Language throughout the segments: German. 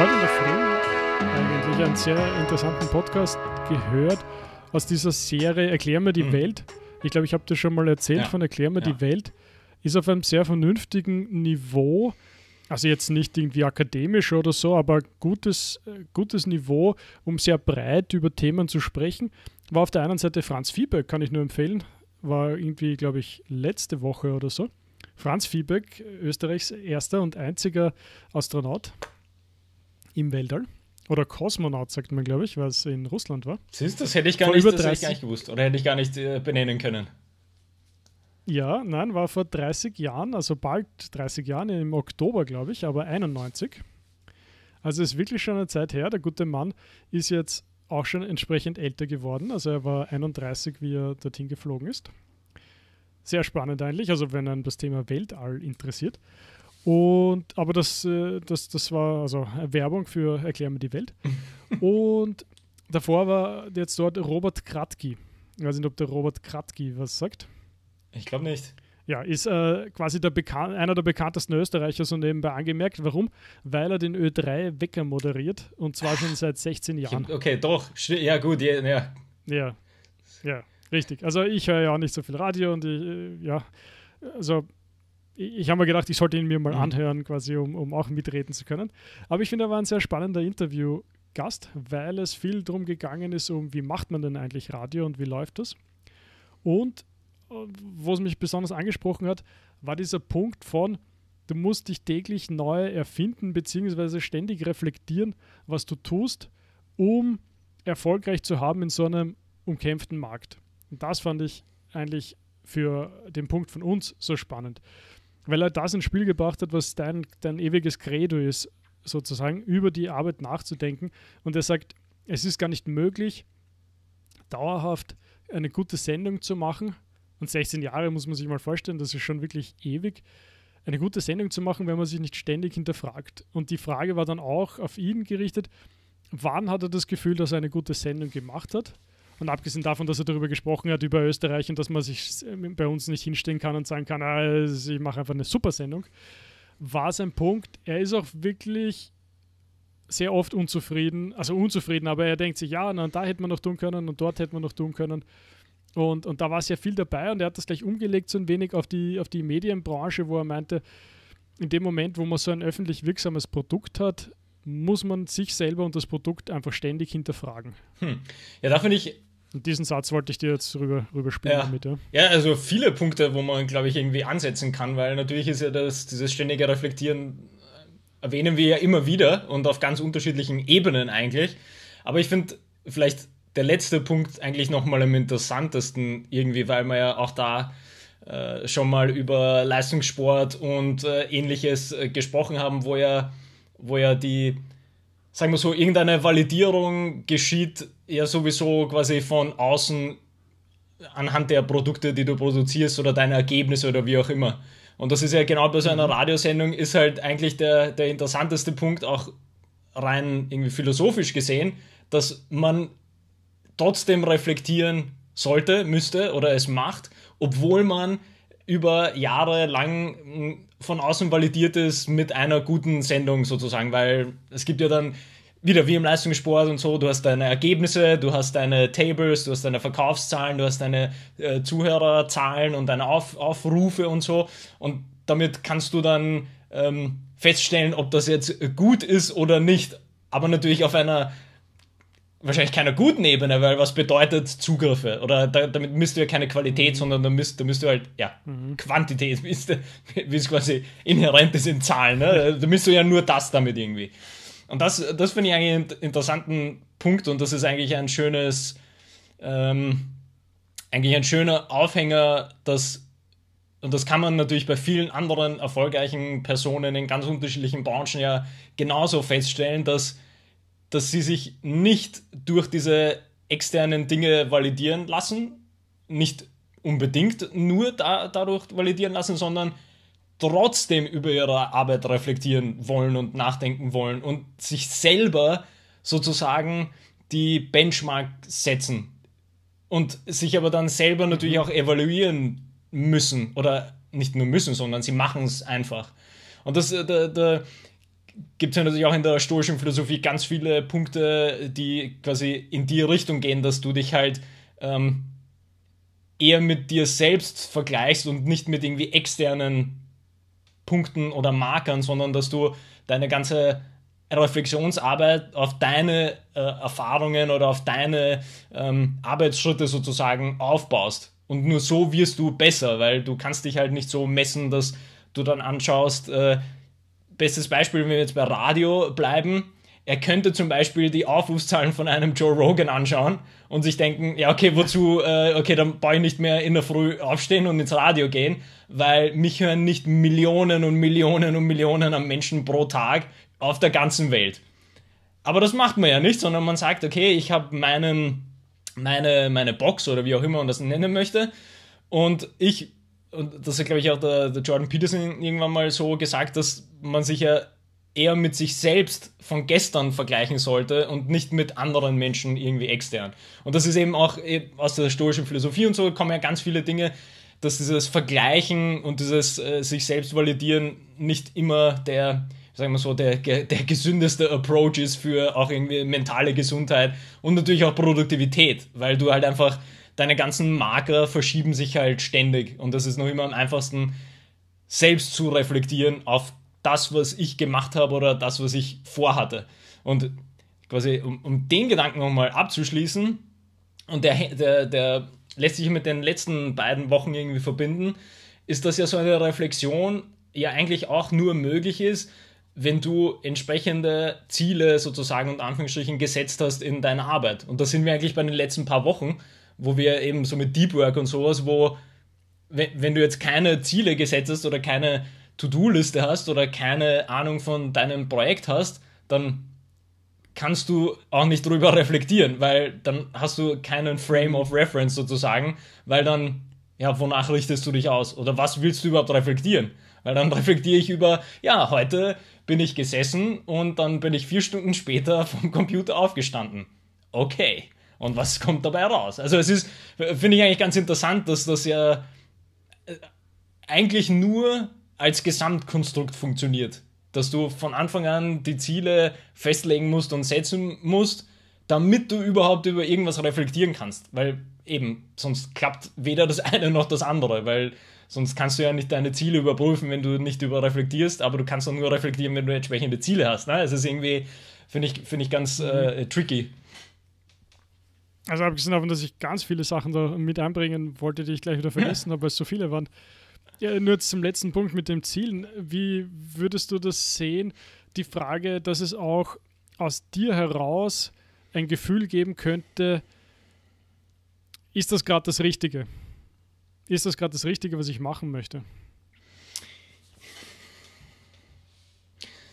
heute in der Früh eigentlich einen sehr interessanten Podcast gehört aus dieser Serie Erklär mir die mhm. Welt. Ich glaube, ich habe dir schon mal erzählt ja. von Erklär mir ja. die Welt. Ist auf einem sehr vernünftigen Niveau. Also jetzt nicht irgendwie akademisch oder so, aber gutes, gutes Niveau, um sehr breit über Themen zu sprechen. War auf der einen Seite Franz Fiebeck, kann ich nur empfehlen. War irgendwie, glaube ich, letzte Woche oder so. Franz Fiebeck, Österreichs erster und einziger Astronaut, im Weltall. Oder Kosmonaut, sagt man, glaube ich, weil es in Russland war. Siehst, das hätte ich gar, nicht, über 30, hätte ich gar nicht gewusst oder hätte ich gar nicht äh, benennen können. Ja, nein, war vor 30 Jahren, also bald 30 Jahren, im Oktober, glaube ich, aber 91. Also ist wirklich schon eine Zeit her. Der gute Mann ist jetzt auch schon entsprechend älter geworden. Also er war 31, wie er dorthin geflogen ist. Sehr spannend eigentlich, also wenn einen das Thema Weltall interessiert. Und, aber das, äh, das, das war also Werbung für Erklär mir die Welt. Und davor war jetzt dort Robert Kratki. Ich weiß nicht, ob der Robert Kratki was sagt. Ich glaube nicht. Ja, ist äh, quasi der einer der bekanntesten Österreicher, so nebenbei angemerkt. Warum? Weil er den Ö3 Wecker moderiert und zwar schon seit 16 Jahren. Okay, doch. Ja, gut. Ja, ja. ja, ja richtig. Also ich höre ja auch nicht so viel Radio und ich, äh, ja, also ich habe mir gedacht, ich sollte ihn mir mal mhm. anhören, quasi, um, um auch mitreden zu können. Aber ich finde, er war ein sehr spannender Interviewgast, weil es viel darum gegangen ist, um wie macht man denn eigentlich Radio und wie läuft das. Und äh, wo es mich besonders angesprochen hat, war dieser Punkt von, du musst dich täglich neu erfinden, beziehungsweise ständig reflektieren, was du tust, um erfolgreich zu haben in so einem umkämpften Markt. Und das fand ich eigentlich für den Punkt von uns so spannend weil er das ins Spiel gebracht hat, was dein, dein ewiges Credo ist, sozusagen, über die Arbeit nachzudenken. Und er sagt, es ist gar nicht möglich, dauerhaft eine gute Sendung zu machen. Und 16 Jahre muss man sich mal vorstellen, das ist schon wirklich ewig. Eine gute Sendung zu machen, wenn man sich nicht ständig hinterfragt. Und die Frage war dann auch auf ihn gerichtet, wann hat er das Gefühl, dass er eine gute Sendung gemacht hat? Und abgesehen davon, dass er darüber gesprochen hat, über Österreich und dass man sich äh, bei uns nicht hinstellen kann und sagen kann, ah, ich mache einfach eine super Sendung, war sein Punkt. Er ist auch wirklich sehr oft unzufrieden, also unzufrieden, aber er denkt sich, ja, na, da hätte man noch tun können und dort hätte man noch tun können. Und, und da war sehr viel dabei und er hat das gleich umgelegt so ein wenig auf die, auf die Medienbranche, wo er meinte, in dem Moment, wo man so ein öffentlich wirksames Produkt hat, muss man sich selber und das Produkt einfach ständig hinterfragen. Hm. Ja, da finde ich und diesen Satz wollte ich dir jetzt rüber, rüber ja. damit, ja. Ja, also viele Punkte, wo man, glaube ich, irgendwie ansetzen kann, weil natürlich ist ja das, dieses ständige Reflektieren äh, erwähnen wir ja immer wieder und auf ganz unterschiedlichen Ebenen eigentlich. Aber ich finde vielleicht der letzte Punkt eigentlich nochmal am interessantesten irgendwie, weil man ja auch da äh, schon mal über Leistungssport und äh, ähnliches äh, gesprochen haben, wo ja, wo ja die sagen wir so, irgendeine Validierung geschieht ja sowieso quasi von außen anhand der Produkte, die du produzierst oder deine Ergebnisse oder wie auch immer. Und das ist ja genau bei so einer mhm. Radiosendung ist halt eigentlich der, der interessanteste Punkt, auch rein irgendwie philosophisch gesehen, dass man trotzdem reflektieren sollte, müsste oder es macht, obwohl man über Jahre lang von außen validiert ist mit einer guten Sendung sozusagen, weil es gibt ja dann wieder wie im Leistungssport und so, du hast deine Ergebnisse, du hast deine Tables, du hast deine Verkaufszahlen, du hast deine äh, Zuhörerzahlen und deine Auf Aufrufe und so. Und damit kannst du dann ähm, feststellen, ob das jetzt gut ist oder nicht. Aber natürlich auf einer wahrscheinlich keiner guten Ebene, weil was bedeutet Zugriffe? Oder da, damit müsst ihr keine Qualität, mhm. sondern da müsst, da müsst ihr halt, ja, mhm. Quantität, wie es quasi inhärent ist in Zahlen. Ne? Da müsst ihr ja nur das damit irgendwie. Und das, das finde ich eigentlich einen interessanten Punkt und das ist eigentlich ein schönes, ähm, eigentlich ein schöner Aufhänger, dass und das kann man natürlich bei vielen anderen erfolgreichen Personen in ganz unterschiedlichen Branchen ja genauso feststellen, dass dass sie sich nicht durch diese externen Dinge validieren lassen, nicht unbedingt nur da, dadurch validieren lassen, sondern trotzdem über ihre Arbeit reflektieren wollen und nachdenken wollen und sich selber sozusagen die Benchmark setzen und sich aber dann selber mhm. natürlich auch evaluieren müssen oder nicht nur müssen, sondern sie machen es einfach. Und das, äh, da, da, gibt es ja natürlich auch in der stoischen Philosophie ganz viele Punkte, die quasi in die Richtung gehen, dass du dich halt ähm, eher mit dir selbst vergleichst und nicht mit irgendwie externen Punkten oder Markern, sondern dass du deine ganze Reflexionsarbeit auf deine äh, Erfahrungen oder auf deine ähm, Arbeitsschritte sozusagen aufbaust. Und nur so wirst du besser, weil du kannst dich halt nicht so messen, dass du dann anschaust, äh, Bestes Beispiel, wenn wir jetzt bei Radio bleiben, er könnte zum Beispiel die Aufrufszahlen von einem Joe Rogan anschauen und sich denken, ja, okay, wozu, äh, okay, dann brauche ich nicht mehr in der Früh aufstehen und ins Radio gehen, weil mich hören nicht Millionen und Millionen und Millionen an Menschen pro Tag auf der ganzen Welt. Aber das macht man ja nicht, sondern man sagt, okay, ich habe meine, meine Box oder wie auch immer man das nennen möchte und ich und das hat, glaube ich, auch der, der Jordan Peterson irgendwann mal so gesagt, dass man sich ja eher mit sich selbst von gestern vergleichen sollte und nicht mit anderen Menschen irgendwie extern. Und das ist eben auch e, aus der stoischen Philosophie und so kommen ja ganz viele Dinge, dass dieses Vergleichen und dieses äh, sich selbst validieren nicht immer der, sagen wir so, der, der gesündeste Approach ist für auch irgendwie mentale Gesundheit und natürlich auch Produktivität, weil du halt einfach deine ganzen Marker verschieben sich halt ständig. Und das ist noch immer am einfachsten, selbst zu reflektieren auf das, was ich gemacht habe oder das, was ich vorhatte. Und quasi, um, um den Gedanken nochmal abzuschließen, und der, der, der lässt sich mit den letzten beiden Wochen irgendwie verbinden, ist, dass ja so eine Reflexion ja eigentlich auch nur möglich ist, wenn du entsprechende Ziele sozusagen und Anführungsstrichen gesetzt hast in deiner Arbeit. Und da sind wir eigentlich bei den letzten paar Wochen, wo wir eben so mit Deep Work und sowas, wo, wenn, wenn du jetzt keine Ziele gesetzt hast oder keine To-Do-Liste hast oder keine Ahnung von deinem Projekt hast, dann kannst du auch nicht drüber reflektieren, weil dann hast du keinen Frame of Reference sozusagen, weil dann, ja, wonach richtest du dich aus? Oder was willst du überhaupt reflektieren? Weil dann reflektiere ich über, ja, heute bin ich gesessen und dann bin ich vier Stunden später vom Computer aufgestanden. Okay. Und was kommt dabei raus? Also es ist, finde ich eigentlich ganz interessant, dass das ja äh, eigentlich nur als Gesamtkonstrukt funktioniert. Dass du von Anfang an die Ziele festlegen musst und setzen musst, damit du überhaupt über irgendwas reflektieren kannst. Weil eben, sonst klappt weder das eine noch das andere, weil sonst kannst du ja nicht deine Ziele überprüfen, wenn du nicht über reflektierst, aber du kannst auch nur reflektieren, wenn du entsprechende Ziele hast. Ne? Es ist irgendwie, finde ich, find ich ganz äh, tricky. Also abgesehen davon, dass ich ganz viele Sachen da mit einbringen wollte, die ich gleich wieder vergessen habe, weil es so viele waren. Ja, nur zum letzten Punkt mit dem Zielen. Wie würdest du das sehen? Die Frage, dass es auch aus dir heraus ein Gefühl geben könnte, ist das gerade das Richtige? Ist das gerade das Richtige, was ich machen möchte?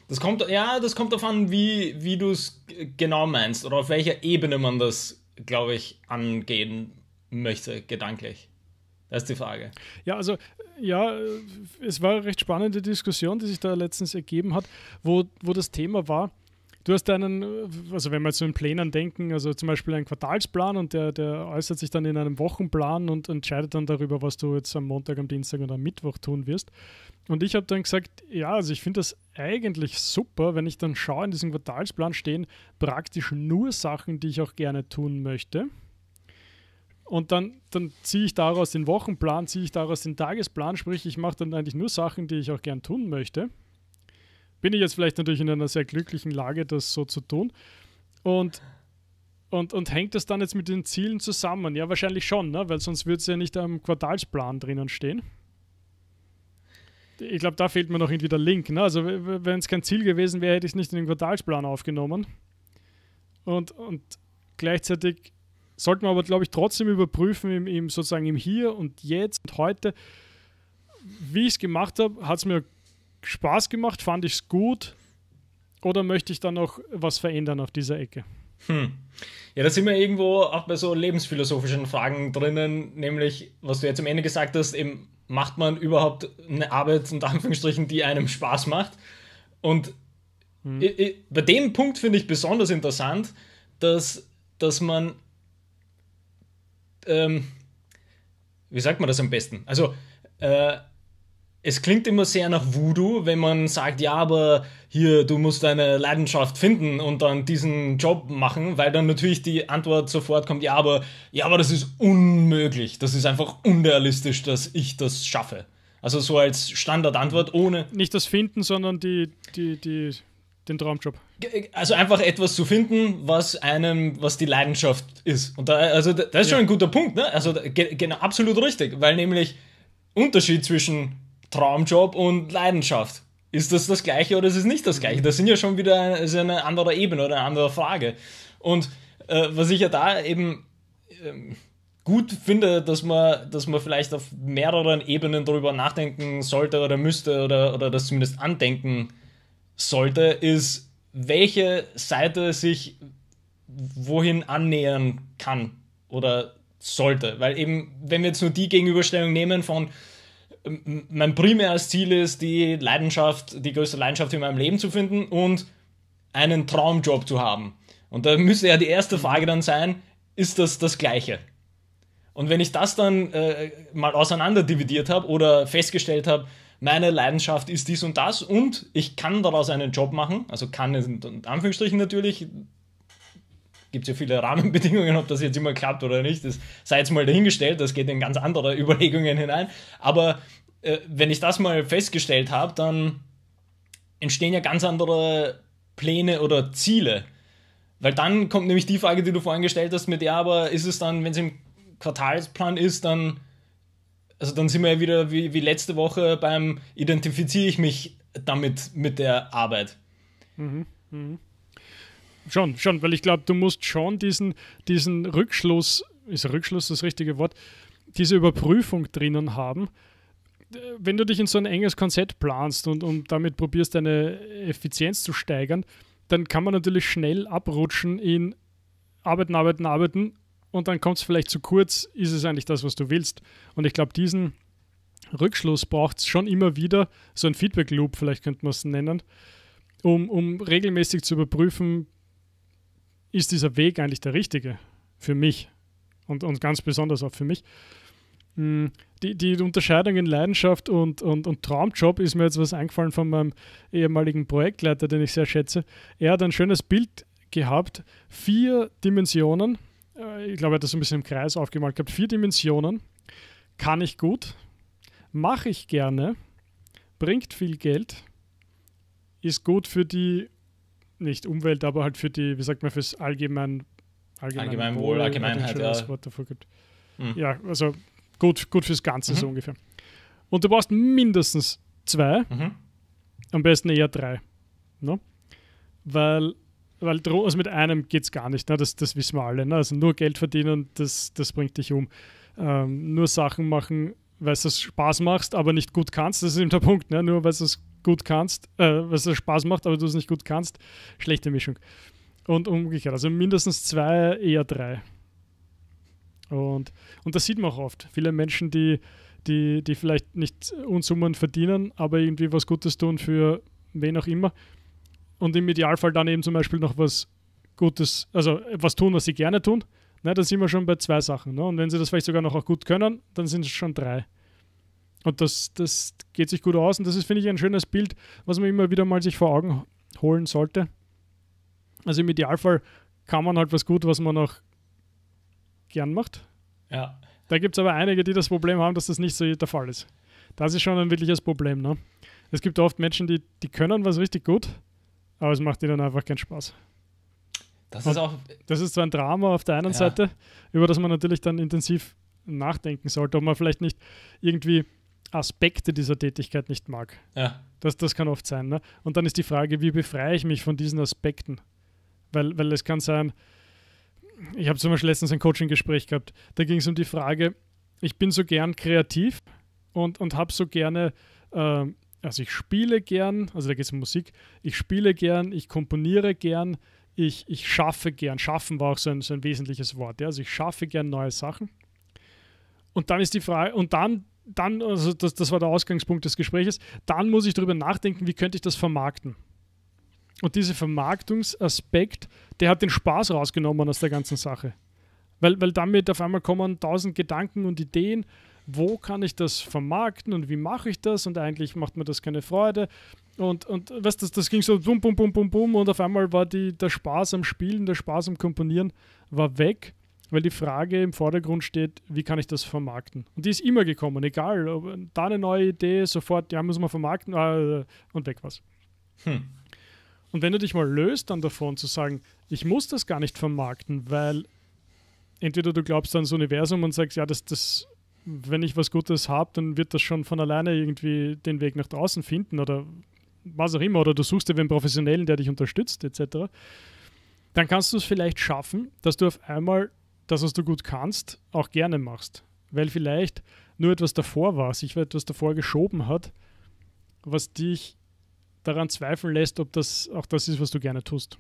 Das kommt, ja, das kommt darauf an, wie, wie du es genau meinst oder auf welcher Ebene man das glaube ich, angehen möchte, gedanklich. Das ist die Frage. Ja, also äh, ja, äh, es war eine recht spannende Diskussion, die sich da letztens ergeben hat, wo, wo das Thema war, du hast einen, äh, also wenn wir jetzt so in Plänen denken, also zum Beispiel einen Quartalsplan und der, der äußert sich dann in einem Wochenplan und entscheidet dann darüber, was du jetzt am Montag, am Dienstag und am Mittwoch tun wirst. Und ich habe dann gesagt, ja, also ich finde das eigentlich super, wenn ich dann schaue, in diesem Quartalsplan stehen praktisch nur Sachen, die ich auch gerne tun möchte. Und dann, dann ziehe ich daraus den Wochenplan, ziehe ich daraus den Tagesplan, sprich, ich mache dann eigentlich nur Sachen, die ich auch gern tun möchte. Bin ich jetzt vielleicht natürlich in einer sehr glücklichen Lage, das so zu tun. Und, und, und hängt das dann jetzt mit den Zielen zusammen? Ja, wahrscheinlich schon, ne? weil sonst würde es ja nicht am Quartalsplan drinnen stehen ich glaube, da fehlt mir noch irgendwie der Link. Ne? Also, wenn es kein Ziel gewesen wäre, hätte ich es nicht in den Quartalsplan aufgenommen. Und, und gleichzeitig sollte man aber, glaube ich, trotzdem überprüfen, im, im, sozusagen im Hier und Jetzt und heute, wie ich es gemacht habe. Hat es mir Spaß gemacht? Fand ich es gut? Oder möchte ich da noch was verändern auf dieser Ecke? Hm. Ja, da sind wir irgendwo auch bei so lebensphilosophischen Fragen drinnen, nämlich, was du jetzt am Ende gesagt hast, eben macht man überhaupt eine Arbeit, unter Anführungsstrichen, die einem Spaß macht? Und hm. ich, ich, bei dem Punkt finde ich besonders interessant, dass, dass man, ähm, wie sagt man das am besten? Also, äh, es klingt immer sehr nach Voodoo, wenn man sagt, ja, aber hier, du musst deine Leidenschaft finden und dann diesen Job machen, weil dann natürlich die Antwort sofort kommt, ja, aber, ja, aber das ist unmöglich. Das ist einfach unrealistisch, dass ich das schaffe. Also so als Standardantwort ohne. Nicht das Finden, sondern die, die, die, den Traumjob. Äh, also einfach etwas zu finden, was einem, was die Leidenschaft ist. Und da, also das ist ja. schon ein guter Punkt, ne? Also genau, absolut richtig, weil nämlich Unterschied zwischen Traumjob und Leidenschaft. Ist das das Gleiche oder ist es nicht das Gleiche? Das sind ja schon wieder eine, ist eine andere Ebene oder eine andere Frage. Und äh, was ich ja da eben ähm, gut finde, dass man, dass man vielleicht auf mehreren Ebenen darüber nachdenken sollte oder müsste oder, oder das zumindest andenken sollte, ist, welche Seite sich wohin annähern kann oder sollte. Weil eben, wenn wir jetzt nur die Gegenüberstellung nehmen von mein primäres Ziel ist, die Leidenschaft, die größte Leidenschaft in meinem Leben zu finden und einen Traumjob zu haben. Und da müsste ja die erste mhm. Frage dann sein, ist das das Gleiche? Und wenn ich das dann äh, mal auseinander dividiert habe oder festgestellt habe, meine Leidenschaft ist dies und das und ich kann daraus einen Job machen, also kann in Anführungsstrichen natürlich, gibt es ja viele Rahmenbedingungen, ob das jetzt immer klappt oder nicht, das sei jetzt mal dahingestellt, das geht in ganz andere Überlegungen hinein. Aber äh, wenn ich das mal festgestellt habe, dann entstehen ja ganz andere Pläne oder Ziele. Weil dann kommt nämlich die Frage, die du vorhin gestellt hast, mit ja, aber ist es dann, wenn es im Quartalsplan ist, dann, also dann sind wir ja wieder wie, wie letzte Woche beim Identifiziere ich mich damit mit der Arbeit. Mhm. Mhm schon, schon, weil ich glaube, du musst schon diesen, diesen Rückschluss, ist Rückschluss das richtige Wort, diese Überprüfung drinnen haben. Wenn du dich in so ein enges Konzept planst und, und damit probierst, deine Effizienz zu steigern, dann kann man natürlich schnell abrutschen in Arbeiten, Arbeiten, Arbeiten und dann kommt es vielleicht zu kurz, ist es eigentlich das, was du willst. Und ich glaube, diesen Rückschluss braucht es schon immer wieder, so ein Feedback-Loop, vielleicht könnte man es nennen, um, um regelmäßig zu überprüfen, ist dieser Weg eigentlich der richtige für mich und, und ganz besonders auch für mich. Hm, die, die Unterscheidung in Leidenschaft und, und, und Traumjob ist mir jetzt was eingefallen von meinem ehemaligen Projektleiter, den ich sehr schätze. Er hat ein schönes Bild gehabt, vier Dimensionen. Äh, ich glaube, er hat das so ein bisschen im Kreis aufgemalt gehabt. Vier Dimensionen. Kann ich gut, mache ich gerne, bringt viel Geld, ist gut für die nicht Umwelt, aber halt für die, wie sagt man, fürs allgemein, allgemein Allgemeinwohl, Wohl, Allgemeinheit, halt, ja. Wort dafür gibt. Mhm. Ja, also gut, gut fürs Ganze mhm. so ungefähr. Und du brauchst mindestens zwei, mhm. am besten eher drei. Ne? Weil, weil also mit einem geht es gar nicht, ne? das, das wissen wir alle. Ne? Also nur Geld verdienen, das, das bringt dich um. Ähm, nur Sachen machen, weil es Spaß machst, aber nicht gut kannst, das ist eben der Punkt. Ne? Nur weil es gut kannst, äh, was Spaß macht, aber du es nicht gut kannst, schlechte Mischung. Und umgekehrt, also mindestens zwei, eher drei. Und, und das sieht man auch oft. Viele Menschen, die, die, die vielleicht nicht Unsummen verdienen, aber irgendwie was Gutes tun für wen auch immer. Und im Idealfall dann eben zum Beispiel noch was Gutes, also was tun, was sie gerne tun. Ne, dann sind wir schon bei zwei Sachen. Ne? Und wenn sie das vielleicht sogar noch auch gut können, dann sind es schon drei. Und das, das geht sich gut aus. Und das ist, finde ich, ein schönes Bild, was man immer wieder mal sich vor Augen holen sollte. Also im Idealfall kann man halt was gut, was man auch gern macht. Ja. Da gibt es aber einige, die das Problem haben, dass das nicht so der Fall ist. Das ist schon ein wirkliches Problem. Ne? Es gibt oft Menschen, die, die können was richtig gut, aber es macht ihnen einfach keinen Spaß. Das ist auch. Das ist zwar ein Drama auf der einen ja. Seite, über das man natürlich dann intensiv nachdenken sollte, ob man vielleicht nicht irgendwie Aspekte dieser Tätigkeit nicht mag. Ja. Das, das kann oft sein. Ne? Und dann ist die Frage, wie befreie ich mich von diesen Aspekten? Weil, weil es kann sein, ich habe zum Beispiel letztens ein Coaching-Gespräch gehabt, da ging es um die Frage, ich bin so gern kreativ und, und habe so gerne, äh, also ich spiele gern, also da geht es um Musik, ich spiele gern, ich komponiere gern, ich, ich schaffe gern. Schaffen war auch so ein, so ein wesentliches Wort. Ja? Also ich schaffe gern neue Sachen. Und dann ist die Frage, und dann dann, also das, das war der Ausgangspunkt des Gesprächs, dann muss ich darüber nachdenken, wie könnte ich das vermarkten. Und dieser Vermarktungsaspekt, der hat den Spaß rausgenommen aus der ganzen Sache. Weil, weil damit auf einmal kommen tausend Gedanken und Ideen, wo kann ich das vermarkten und wie mache ich das und eigentlich macht mir das keine Freude. Und, und weißt, das, das ging so bum, bum, bum, bum, bum und auf einmal war die, der Spaß am Spielen, der Spaß am Komponieren war weg weil die Frage im Vordergrund steht, wie kann ich das vermarkten? Und die ist immer gekommen, egal, ob, da eine neue Idee, sofort, ja, müssen wir vermarkten äh, und weg was. Hm. Und wenn du dich mal löst dann davon zu sagen, ich muss das gar nicht vermarkten, weil entweder du glaubst ans Universum und sagst, ja, das, das, wenn ich was Gutes habe, dann wird das schon von alleine irgendwie den Weg nach draußen finden oder was auch immer, oder du suchst dir einen Professionellen, der dich unterstützt, etc., dann kannst du es vielleicht schaffen, dass du auf einmal das, was du gut kannst, auch gerne machst. Weil vielleicht nur etwas davor war, sich etwas davor geschoben hat, was dich daran zweifeln lässt, ob das auch das ist, was du gerne tust.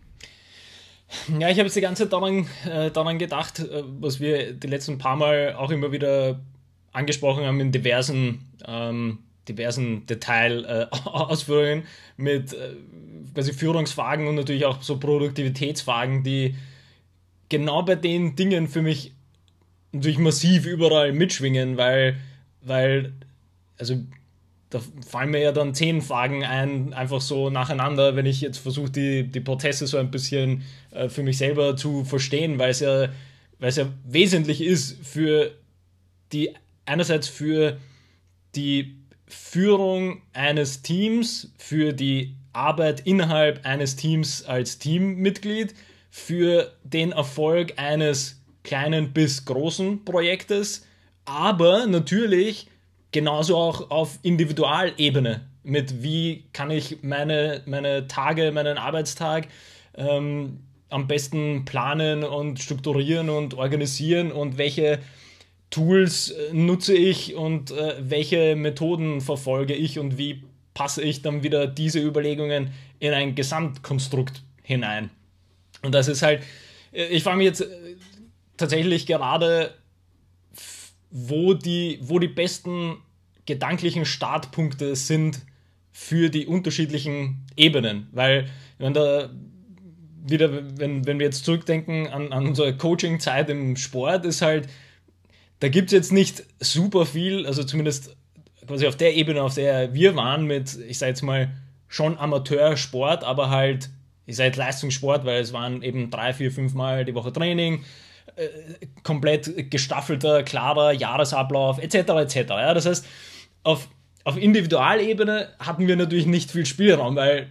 Ja, ich habe jetzt die ganze Zeit daran, äh, daran gedacht, äh, was wir die letzten paar Mal auch immer wieder angesprochen haben in diversen, ähm, diversen Detailausführungen äh, mit äh, Führungsfragen und natürlich auch so Produktivitätsfragen, die genau bei den Dingen für mich natürlich massiv überall mitschwingen, weil, weil, also da fallen mir ja dann zehn Fragen ein, einfach so nacheinander, wenn ich jetzt versuche, die, die Prozesse so ein bisschen äh, für mich selber zu verstehen, weil es ja, weil es ja wesentlich ist für die, einerseits für die Führung eines Teams, für die Arbeit innerhalb eines Teams als Teammitglied für den Erfolg eines kleinen bis großen Projektes, aber natürlich genauso auch auf Individualebene mit wie kann ich meine, meine Tage, meinen Arbeitstag ähm, am besten planen und strukturieren und organisieren und welche Tools äh, nutze ich und äh, welche Methoden verfolge ich und wie passe ich dann wieder diese Überlegungen in ein Gesamtkonstrukt hinein. Und das ist halt, äh, ich frage mich jetzt äh, tatsächlich gerade, wo die, wo die besten gedanklichen Startpunkte sind für die unterschiedlichen Ebenen. Weil, wenn da wieder, wenn, wenn wir jetzt zurückdenken an, an unsere Coaching-Zeit im Sport, ist halt, da gibt es jetzt nicht super viel, also zumindest quasi auf der Ebene, auf der wir waren, mit, ich sage jetzt mal, schon Amateursport, aber halt ist halt Leistungssport, weil es waren eben drei, vier, fünf Mal die Woche Training, äh, komplett gestaffelter, klarer Jahresablauf etc. etc. Ja, das heißt, auf, auf Individualebene hatten wir natürlich nicht viel Spielraum, weil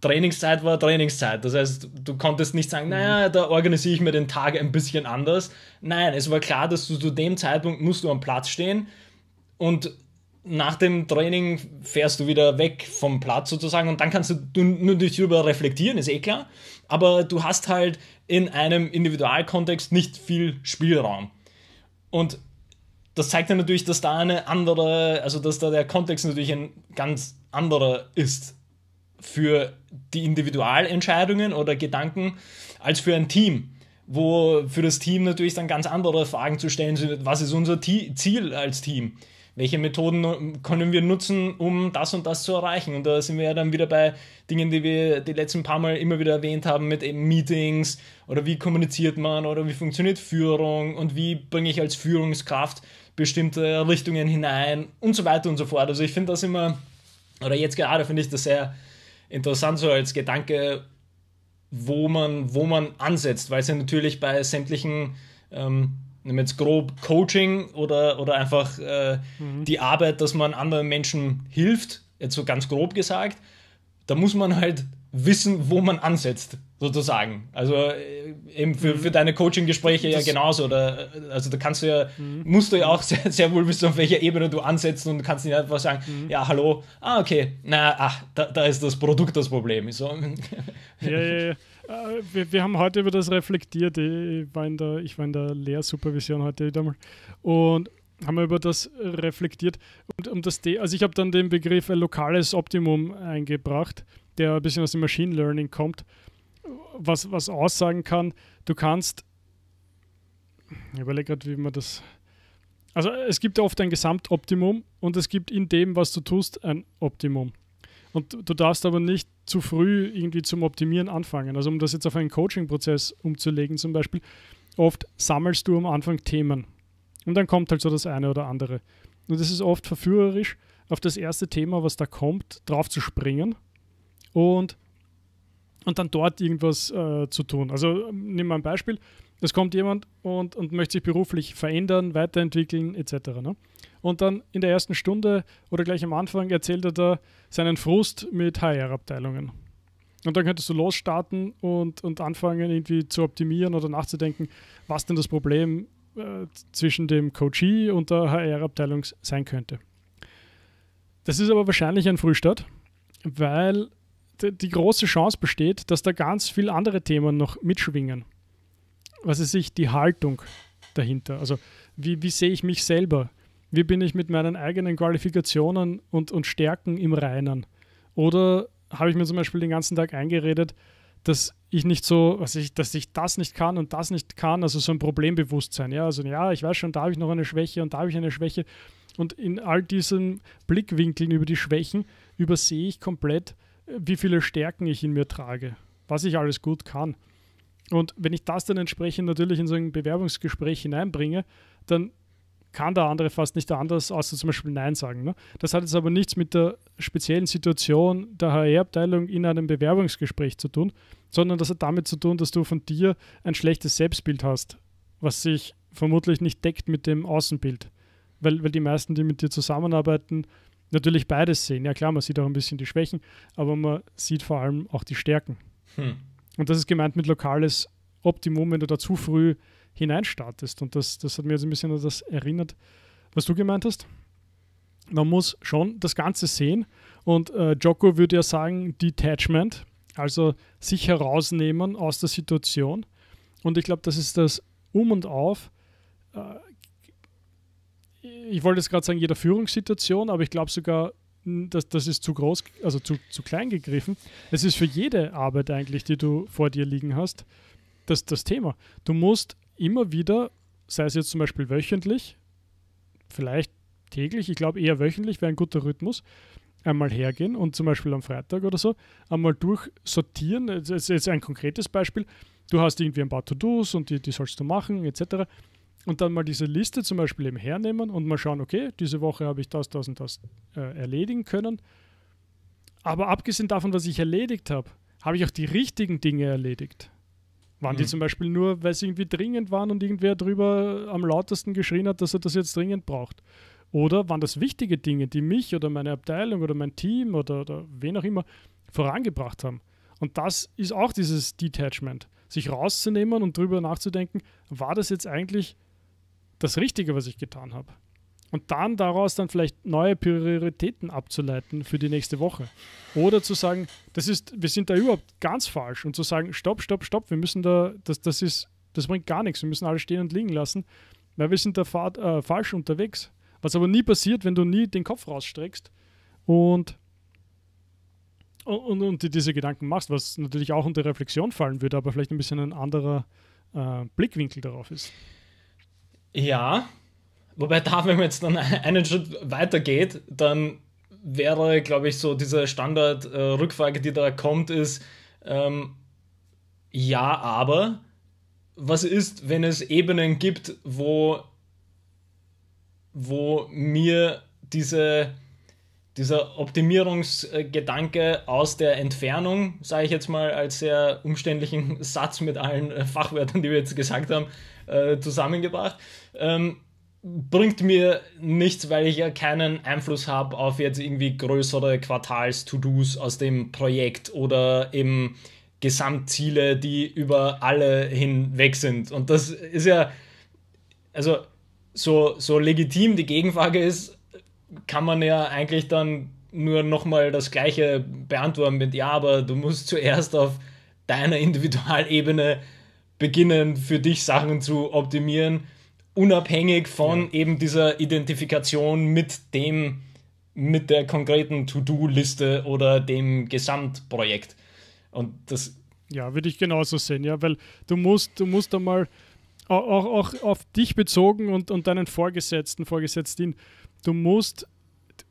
Trainingszeit war Trainingszeit. Das heißt, du konntest nicht sagen, mhm. naja, da organisiere ich mir den Tag ein bisschen anders. Nein, es war klar, dass du zu dem Zeitpunkt musst du am Platz stehen und nach dem Training fährst du wieder weg vom Platz sozusagen und dann kannst du nur dich darüber reflektieren, ist eh klar. Aber du hast halt in einem Individualkontext nicht viel Spielraum. Und das zeigt ja natürlich, dass da eine andere, also dass da der Kontext natürlich ein ganz anderer ist für die Individualentscheidungen oder Gedanken als für ein Team wo für das Team natürlich dann ganz andere Fragen zu stellen sind. Was ist unser Ziel als Team? welche Methoden können wir nutzen, um das und das zu erreichen. Und da sind wir ja dann wieder bei Dingen, die wir die letzten paar Mal immer wieder erwähnt haben, mit eben Meetings oder wie kommuniziert man oder wie funktioniert Führung und wie bringe ich als Führungskraft bestimmte Richtungen hinein und so weiter und so fort. Also ich finde das immer, oder jetzt gerade finde ich das sehr interessant so als Gedanke, wo man, wo man ansetzt, weil es ja natürlich bei sämtlichen ähm, nimm jetzt grob Coaching oder, oder einfach äh, mhm. die Arbeit, dass man anderen Menschen hilft, jetzt so ganz grob gesagt, da muss man halt wissen, wo man ansetzt, sozusagen. Also äh, eben für, mhm. für deine Coaching-Gespräche ja genauso. Oder, äh, also da kannst du ja, mhm. musst du ja auch sehr, sehr wohl wissen, auf welcher Ebene du ansetzt und kannst nicht einfach sagen, mhm. ja, hallo, ah, okay, na, ach, da, da ist das Produkt das Problem. So. Ja, ja, ja. Äh, wir, wir, haben heute über das reflektiert. Ich war in der, ich war in der Lehrsupervision heute wieder mal. Und haben wir über das reflektiert. Und um das De also ich habe dann den Begriff lokales Optimum eingebracht, der ein bisschen aus dem Machine Learning kommt, was, was aussagen kann, du kannst, ich überlege gerade, wie man das, also es gibt oft ein Gesamtoptimum und es gibt in dem, was du tust, ein Optimum. Und du darfst aber nicht zu früh irgendwie zum Optimieren anfangen. Also um das jetzt auf einen Coaching-Prozess umzulegen zum Beispiel, oft sammelst du am Anfang Themen und dann kommt halt so das eine oder andere. Und es ist oft verführerisch, auf das erste Thema, was da kommt, drauf zu springen und, und dann dort irgendwas äh, zu tun. Also nehmen wir ein Beispiel, es kommt jemand und, und möchte sich beruflich verändern, weiterentwickeln etc. Ne? Und dann in der ersten Stunde oder gleich am Anfang erzählt er da seinen Frust mit HR-Abteilungen. Und dann könntest du losstarten und, und anfangen, irgendwie zu optimieren oder nachzudenken, was denn das Problem äh, zwischen dem Coachee und der HR-Abteilung sein könnte. Das ist aber wahrscheinlich ein Frühstart, weil die große Chance besteht, dass da ganz viele andere Themen noch mitschwingen. Was ist sich die Haltung dahinter? Also, wie, wie sehe ich mich selber? wie bin ich mit meinen eigenen Qualifikationen und, und Stärken im Reinen? Oder habe ich mir zum Beispiel den ganzen Tag eingeredet, dass ich nicht so, was ich, dass ich das nicht kann und das nicht kann, also so ein Problembewusstsein, ja, also ja, ich weiß schon, da habe ich noch eine Schwäche und da habe ich eine Schwäche und in all diesen Blickwinkeln über die Schwächen übersehe ich komplett, wie viele Stärken ich in mir trage, was ich alles gut kann. Und wenn ich das dann entsprechend natürlich in so ein Bewerbungsgespräch hineinbringe, dann kann der andere fast nicht anders, außer zum Beispiel Nein sagen. Ne? Das hat jetzt aber nichts mit der speziellen Situation der HR-Abteilung in einem Bewerbungsgespräch zu tun, sondern das hat damit zu tun, dass du von dir ein schlechtes Selbstbild hast, was sich vermutlich nicht deckt mit dem Außenbild. Weil, weil die meisten, die mit dir zusammenarbeiten, natürlich beides sehen. Ja klar, man sieht auch ein bisschen die Schwächen, aber man sieht vor allem auch die Stärken. Hm. Und das ist gemeint mit lokales Optimum, wenn du da zu früh hineinstartest. Und das, das hat mir jetzt ein bisschen an das erinnert, was du gemeint hast. Man muss schon das Ganze sehen. Und äh, Joko würde ja sagen, Detachment, also sich herausnehmen aus der Situation. Und ich glaube, das ist das Um und Auf. Äh, ich wollte jetzt gerade sagen, jeder Führungssituation, aber ich glaube sogar hm, das, das ist zu groß, also zu, zu klein gegriffen. Es ist für jede Arbeit eigentlich, die du vor dir liegen hast, das, das Thema. Du musst immer wieder, sei es jetzt zum Beispiel wöchentlich, vielleicht täglich, ich glaube eher wöchentlich wäre ein guter Rhythmus, einmal hergehen und zum Beispiel am Freitag oder so einmal durchsortieren. Das ist jetzt ein konkretes Beispiel. Du hast irgendwie ein paar To-Dos und die, die sollst du machen, etc. Und dann mal diese Liste zum Beispiel eben hernehmen und mal schauen, okay, diese Woche habe ich das, das und das äh, erledigen können. Aber abgesehen davon, was ich erledigt habe, habe ich auch die richtigen Dinge erledigt. Waren mhm. die zum Beispiel nur, weil sie irgendwie dringend waren und irgendwer drüber am lautesten geschrien hat, dass er das jetzt dringend braucht? Oder waren das wichtige Dinge, die mich oder meine Abteilung oder mein Team oder, oder wen auch immer vorangebracht haben? Und das ist auch dieses Detachment, sich rauszunehmen und drüber nachzudenken, war das jetzt eigentlich das Richtige, was ich getan habe? und dann daraus dann vielleicht neue Prioritäten abzuleiten für die nächste Woche. Oder zu sagen, das ist, wir sind da überhaupt ganz falsch und zu sagen, stopp, stopp, stopp, wir müssen da, das, das ist, das bringt gar nichts, wir müssen alles stehen und liegen lassen, weil wir sind da fahrt, äh, falsch unterwegs. Was aber nie passiert, wenn du nie den Kopf rausstreckst und, und, und diese Gedanken machst, was natürlich auch unter Reflexion fallen würde, aber vielleicht ein bisschen ein anderer äh, Blickwinkel darauf ist. Ja, Wobei da, wenn man jetzt dann einen Schritt weiter geht, dann wäre, glaube ich, so diese Standard-Rückfrage, die da kommt, ist ähm, ja, aber was ist, wenn es Ebenen gibt, wo, wo mir diese, dieser Optimierungsgedanke aus der Entfernung, sage ich jetzt mal als sehr umständlichen Satz mit allen äh, Fachwörtern, die wir jetzt gesagt haben, äh, zusammengebracht, ähm, bringt mir nichts, weil ich ja keinen Einfluss habe auf jetzt irgendwie größere Quartals-To-Dos aus dem Projekt oder eben Gesamtziele, die über alle hinweg sind. Und das ist ja, also so, so legitim die Gegenfrage ist, kann man ja eigentlich dann nur nochmal das Gleiche beantworten mit, ja, aber du musst zuerst auf deiner Individualebene beginnen, für dich Sachen zu optimieren unabhängig von ja. eben dieser Identifikation mit dem, mit der konkreten To-Do-Liste oder dem Gesamtprojekt. Und das. Ja, würde ich genauso sehen, ja, weil du musst, du musst einmal auch, auch auf dich bezogen und, und deinen Vorgesetzten, Vorgesetzten, du musst,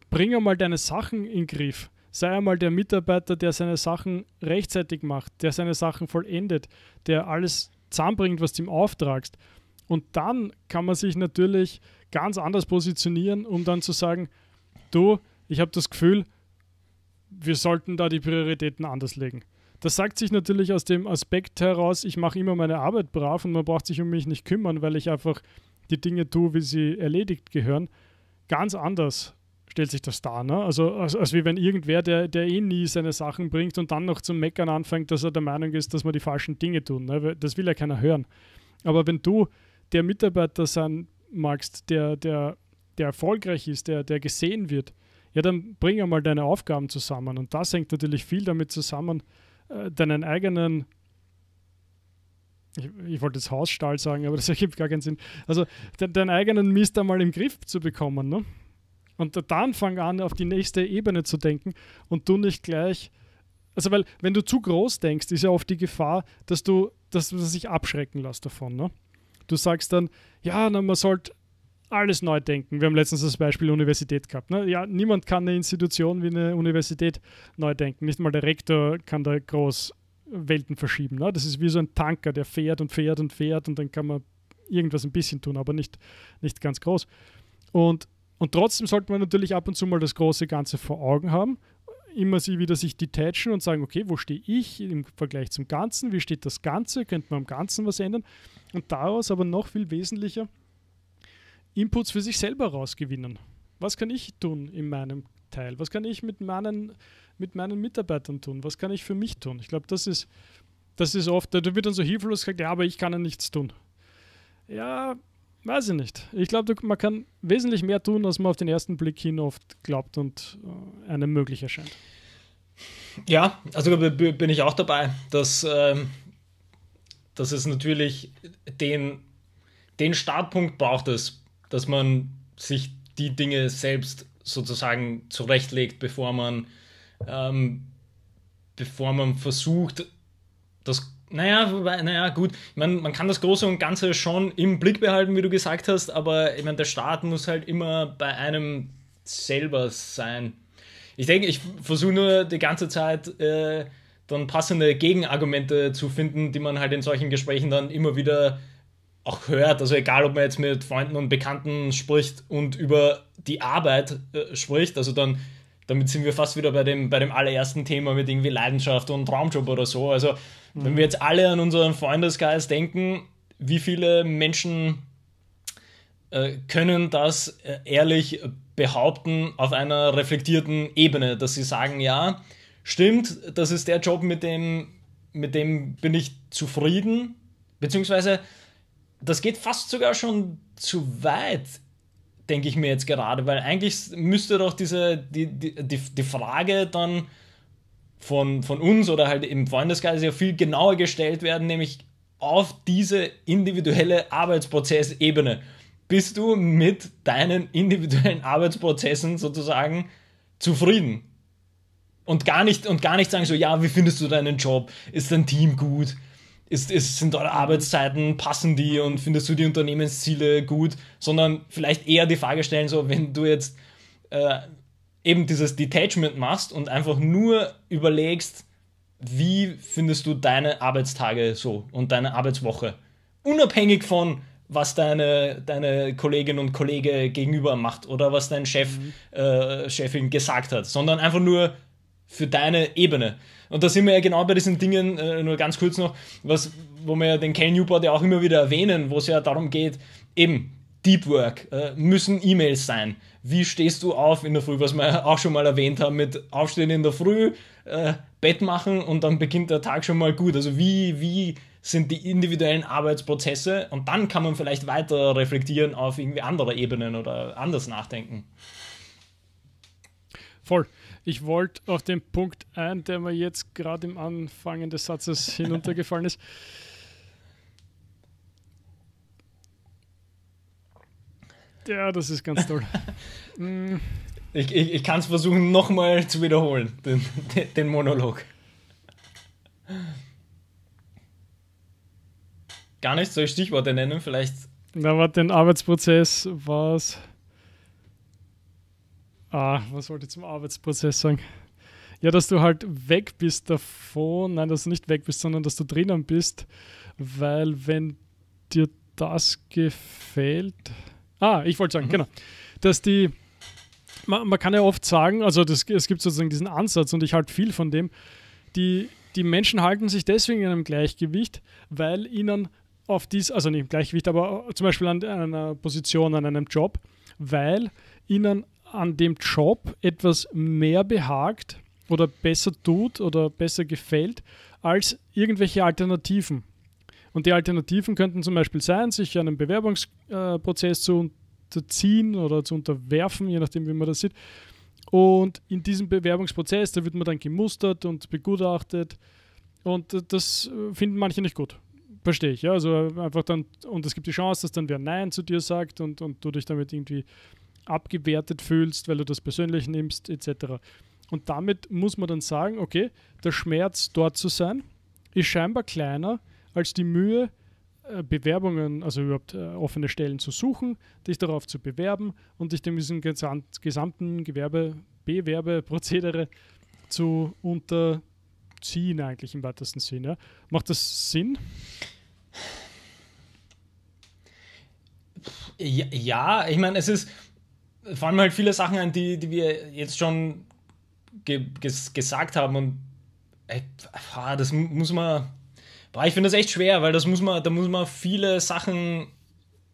bring einmal deine Sachen in den Griff. Sei einmal der Mitarbeiter, der seine Sachen rechtzeitig macht, der seine Sachen vollendet, der alles zusammenbringt, was du ihm auftragst. Und dann kann man sich natürlich ganz anders positionieren, um dann zu sagen, du, ich habe das Gefühl, wir sollten da die Prioritäten anders legen. Das sagt sich natürlich aus dem Aspekt heraus, ich mache immer meine Arbeit brav und man braucht sich um mich nicht kümmern, weil ich einfach die Dinge tue, wie sie erledigt gehören. Ganz anders stellt sich das dar. Ne? Also, als, als wie wenn irgendwer, der, der eh nie seine Sachen bringt und dann noch zum Meckern anfängt, dass er der Meinung ist, dass man die falschen Dinge tun. Ne? Das will ja keiner hören. Aber wenn du der Mitarbeiter sein magst, der, der, der erfolgreich ist, der, der gesehen wird, ja, dann bring einmal deine Aufgaben zusammen. Und das hängt natürlich viel damit zusammen, äh, deinen eigenen, ich, ich, wollte jetzt Hausstall sagen, aber das ergibt gar keinen Sinn, also de, deinen eigenen Mist einmal im Griff zu bekommen. Ne? Und dann fang an, auf die nächste Ebene zu denken und du nicht gleich, also weil, wenn du zu groß denkst, ist ja oft die Gefahr, dass du, dass du dich abschrecken lässt davon. Ne? Du sagst dann, ja, na, man sollte alles neu denken. Wir haben letztens das Beispiel Universität gehabt. Ne? Ja, niemand kann eine Institution wie eine Universität neu denken. Nicht mal der Rektor kann da groß Welten verschieben. Ne? Das ist wie so ein Tanker, der fährt und fährt und fährt und dann kann man irgendwas ein bisschen tun, aber nicht, nicht ganz groß. Und, und trotzdem sollte man natürlich ab und zu mal das große Ganze vor Augen haben immer sie wieder sich detachen und sagen, okay, wo stehe ich im Vergleich zum Ganzen, wie steht das Ganze, könnte man am Ganzen was ändern und daraus aber noch viel wesentlicher Inputs für sich selber rausgewinnen. Was kann ich tun in meinem Teil? Was kann ich mit meinen, mit meinen Mitarbeitern tun? Was kann ich für mich tun? Ich glaube, das ist, das ist oft, da wird dann so hilflos gesagt, ja, aber ich kann ja nichts tun. Ja, Weiß ich nicht. Ich glaube, man kann wesentlich mehr tun, als man auf den ersten Blick hin oft glaubt und äh, einem möglich erscheint. Ja, also bin ich auch dabei, dass, ähm, dass es natürlich den, den Startpunkt braucht es, dass man sich die Dinge selbst sozusagen zurechtlegt, bevor man, ähm, bevor man versucht, das naja, naja, gut. Ich meine, man kann das Große und Ganze schon im Blick behalten, wie du gesagt hast, aber ich meine, der Staat muss halt immer bei einem selber sein. Ich denke, ich versuche nur die ganze Zeit äh, dann passende Gegenargumente zu finden, die man halt in solchen Gesprächen dann immer wieder auch hört. Also egal, ob man jetzt mit Freunden und Bekannten spricht und über die Arbeit äh, spricht, also dann damit sind wir fast wieder bei dem, bei dem allerersten Thema mit irgendwie Leidenschaft und Traumjob oder so. Also, mhm. wenn wir jetzt alle an unseren Freundeskreis denken, wie viele Menschen äh, können das äh, ehrlich behaupten auf einer reflektierten Ebene, dass sie sagen, ja, stimmt, das ist der Job, mit dem, mit dem bin ich zufrieden, beziehungsweise das geht fast sogar schon zu weit denke ich mir jetzt gerade, weil eigentlich müsste doch diese, die, die, die, Frage dann von, von uns oder halt im Freundeskreis ja viel genauer gestellt werden, nämlich auf diese individuelle Arbeitsprozessebene. Bist du mit deinen individuellen Arbeitsprozessen sozusagen zufrieden? Und gar nicht, und gar nicht sagen so, ja, wie findest du deinen Job? Ist dein Team gut? ist, ist, sind eure Arbeitszeiten, passen die und findest du die Unternehmensziele gut, sondern vielleicht eher die Frage stellen, so wenn du jetzt äh, eben dieses Detachment machst und einfach nur überlegst, wie findest du deine Arbeitstage so und deine Arbeitswoche? Unabhängig von, was deine, deine Kollegin und Kollege gegenüber macht oder was dein Chef, mhm. äh, Chefin gesagt hat, sondern einfach nur, für deine Ebene. Und da sind wir ja genau bei diesen Dingen, äh, nur ganz kurz noch, was, wo wir ja den Ken Newport ja auch immer wieder erwähnen, wo es ja darum geht, eben Deep Work, äh, müssen E-Mails sein. Wie stehst du auf in der Früh, was wir auch schon mal erwähnt haben, mit Aufstehen in der Früh, äh, Bett machen und dann beginnt der Tag schon mal gut. Also wie, wie sind die individuellen Arbeitsprozesse und dann kann man vielleicht weiter reflektieren auf irgendwie andere Ebenen oder anders nachdenken. Voll. Ich wollte auf den Punkt ein, der mir jetzt gerade im Anfang des Satzes hinuntergefallen ist. Ja, das ist ganz toll. Mm. Ich, ich, ich kann es versuchen, nochmal zu wiederholen, den, den Monolog. Gar nicht, soll Stichworte nennen vielleicht? Na, war den Arbeitsprozess, was? Ah, was wollte ich zum Arbeitsprozess sagen? Ja, dass du halt weg bist davon, nein, dass du nicht weg bist, sondern dass du drinnen bist, weil wenn dir das gefällt. Ah, ich wollte sagen, mhm. genau. Dass die, man, man, kann ja oft sagen, also das, es gibt sozusagen diesen Ansatz und ich halte viel von dem, die, die Menschen halten sich deswegen in einem Gleichgewicht, weil ihnen auf dies, also nicht im Gleichgewicht, aber zum Beispiel an einer Position, an einem Job, weil ihnen an dem Job etwas mehr behagt oder besser tut oder besser gefällt als irgendwelche Alternativen. Und die Alternativen könnten zum Beispiel sein, sich einem Bewerbungsprozess zu unterziehen oder zu unterwerfen, je nachdem, wie man das sieht. Und in diesem Bewerbungsprozess, da wird man dann gemustert und begutachtet. Und das finden manche nicht gut. Verstehe ich, ja. Also äh, einfach dann, und es gibt die Chance, dass dann wer Nein zu dir sagt und, und du dich damit irgendwie abgewertet fühlst, weil du das persönlich nimmst, etc. Und damit muss man dann sagen, okay, der Schmerz dort zu sein ist scheinbar kleiner als die Mühe, äh, Bewerbungen, also überhaupt äh, offene Stellen zu suchen, dich darauf zu bewerben und dich dem diesem gesamten Gewerbe, Bewerbeprozedere zu unterziehen, eigentlich im weitesten Sinne. Macht das Sinn? Ja, ich meine, es ist, fallen mir halt viele Sachen an, die, die wir jetzt schon ge ges gesagt haben und ey, ah, das muss man, boah, ich finde das echt schwer, weil das muss man, da muss man viele Sachen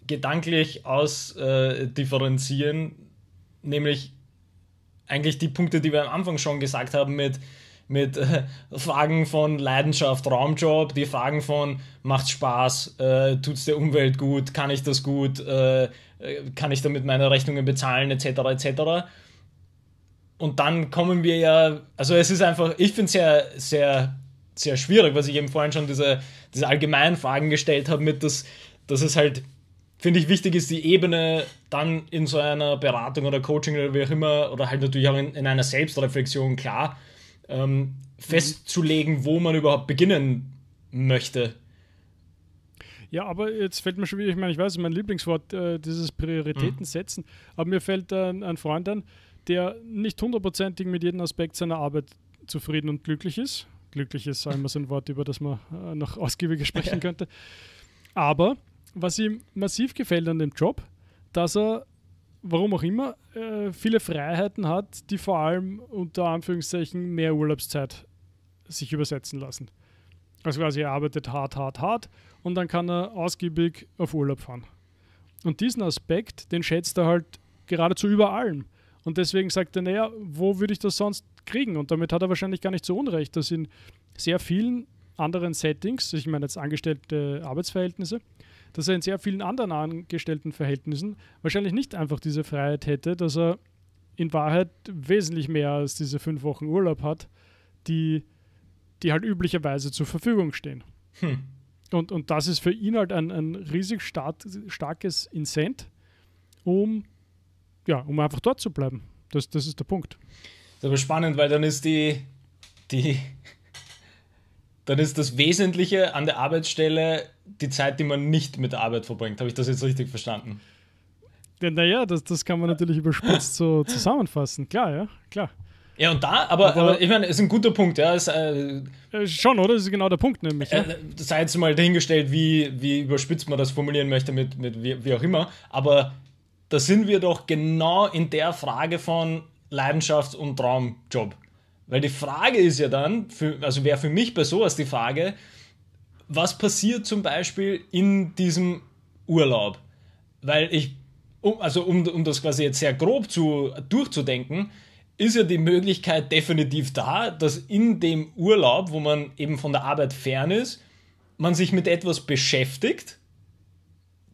gedanklich ausdifferenzieren, äh, nämlich eigentlich die Punkte, die wir am Anfang schon gesagt haben mit mit äh, Fragen von Leidenschaft, Raumjob, die Fragen von macht's Spaß, äh, es der Umwelt gut, kann ich das gut, äh, äh kann ich damit meine Rechnungen bezahlen, etc. etc. Und dann kommen wir ja, also es ist einfach, ich finde es sehr, sehr, sehr schwierig, was ich eben vorhin schon diese, diese allgemeinen Fragen gestellt habe, mit dass, dass es halt finde ich wichtig ist, die Ebene dann in so einer Beratung oder Coaching oder wie auch immer, oder halt natürlich auch in, in einer Selbstreflexion klar, ähm, mhm. festzulegen, wo man überhaupt beginnen möchte. Ja, aber jetzt fällt mir schon wieder, ich meine, ich weiß, mein Lieblingswort, äh, dieses Prioritäten mhm. setzen, mhm. aber mir fällt äh, ein Freund an, der nicht hundertprozentig mit jedem Aspekt seiner Arbeit zufrieden und glücklich ist. Glücklich ist einmal so ein Wort, über das man äh, noch ausgiebiger sprechen könnte. Aber was ihm massiv gefällt an dem Job, dass er warum auch immer, äh, viele Freiheiten hat, die vor allem unter Anführungszeichen mehr Urlaubszeit sich übersetzen lassen. Also quasi er arbeitet hart, hart, hart und dann kann er ausgiebig auf Urlaub fahren. Und diesen Aspekt, den schätzt er halt geradezu über allem. Und deswegen sagt er, naja, wo würde ich das sonst kriegen? Und damit hat er wahrscheinlich gar nicht so unrecht, dass in sehr vielen anderen Settings, ich meine jetzt angestellte Arbeitsverhältnisse, dass er in sehr vielen anderen Angestelltenverhältnissen wahrscheinlich nicht einfach diese Freiheit hätte, dass er in Wahrheit wesentlich mehr als diese fünf Wochen Urlaub hat, die, die halt üblicherweise zur Verfügung stehen. Hm. Und, und das ist für ihn halt ein, ein riesig stark, starkes Incent, um, ja, um einfach dort zu bleiben. Das, das ist der Punkt. Das ist aber spannend, weil dann ist die, die dann ist das Wesentliche an der Arbeitsstelle die Zeit, die man nicht mit der Arbeit verbringt. Habe ich das jetzt richtig verstanden? Ja, naja, das, das kann man natürlich überspitzt so zusammenfassen. Klar, ja, klar. Ja, und da, aber, aber, aber ich meine, es ist ein guter Punkt, ja. Ist, äh, äh, schon, oder? Das ist genau der Punkt, nämlich. Äh, ja. sei jetzt mal dahingestellt, wie, wie überspitzt man das formulieren möchte, mit, mit wie, wie auch immer. Aber da sind wir doch genau in der Frage von Leidenschaft und Traumjob. Weil die Frage ist ja dann, für, also wäre für mich bei sowas die Frage, was passiert zum Beispiel in diesem Urlaub? Weil ich, um, also um, um das quasi jetzt sehr grob zu, durchzudenken, ist ja die Möglichkeit definitiv da, dass in dem Urlaub, wo man eben von der Arbeit fern ist, man sich mit etwas beschäftigt,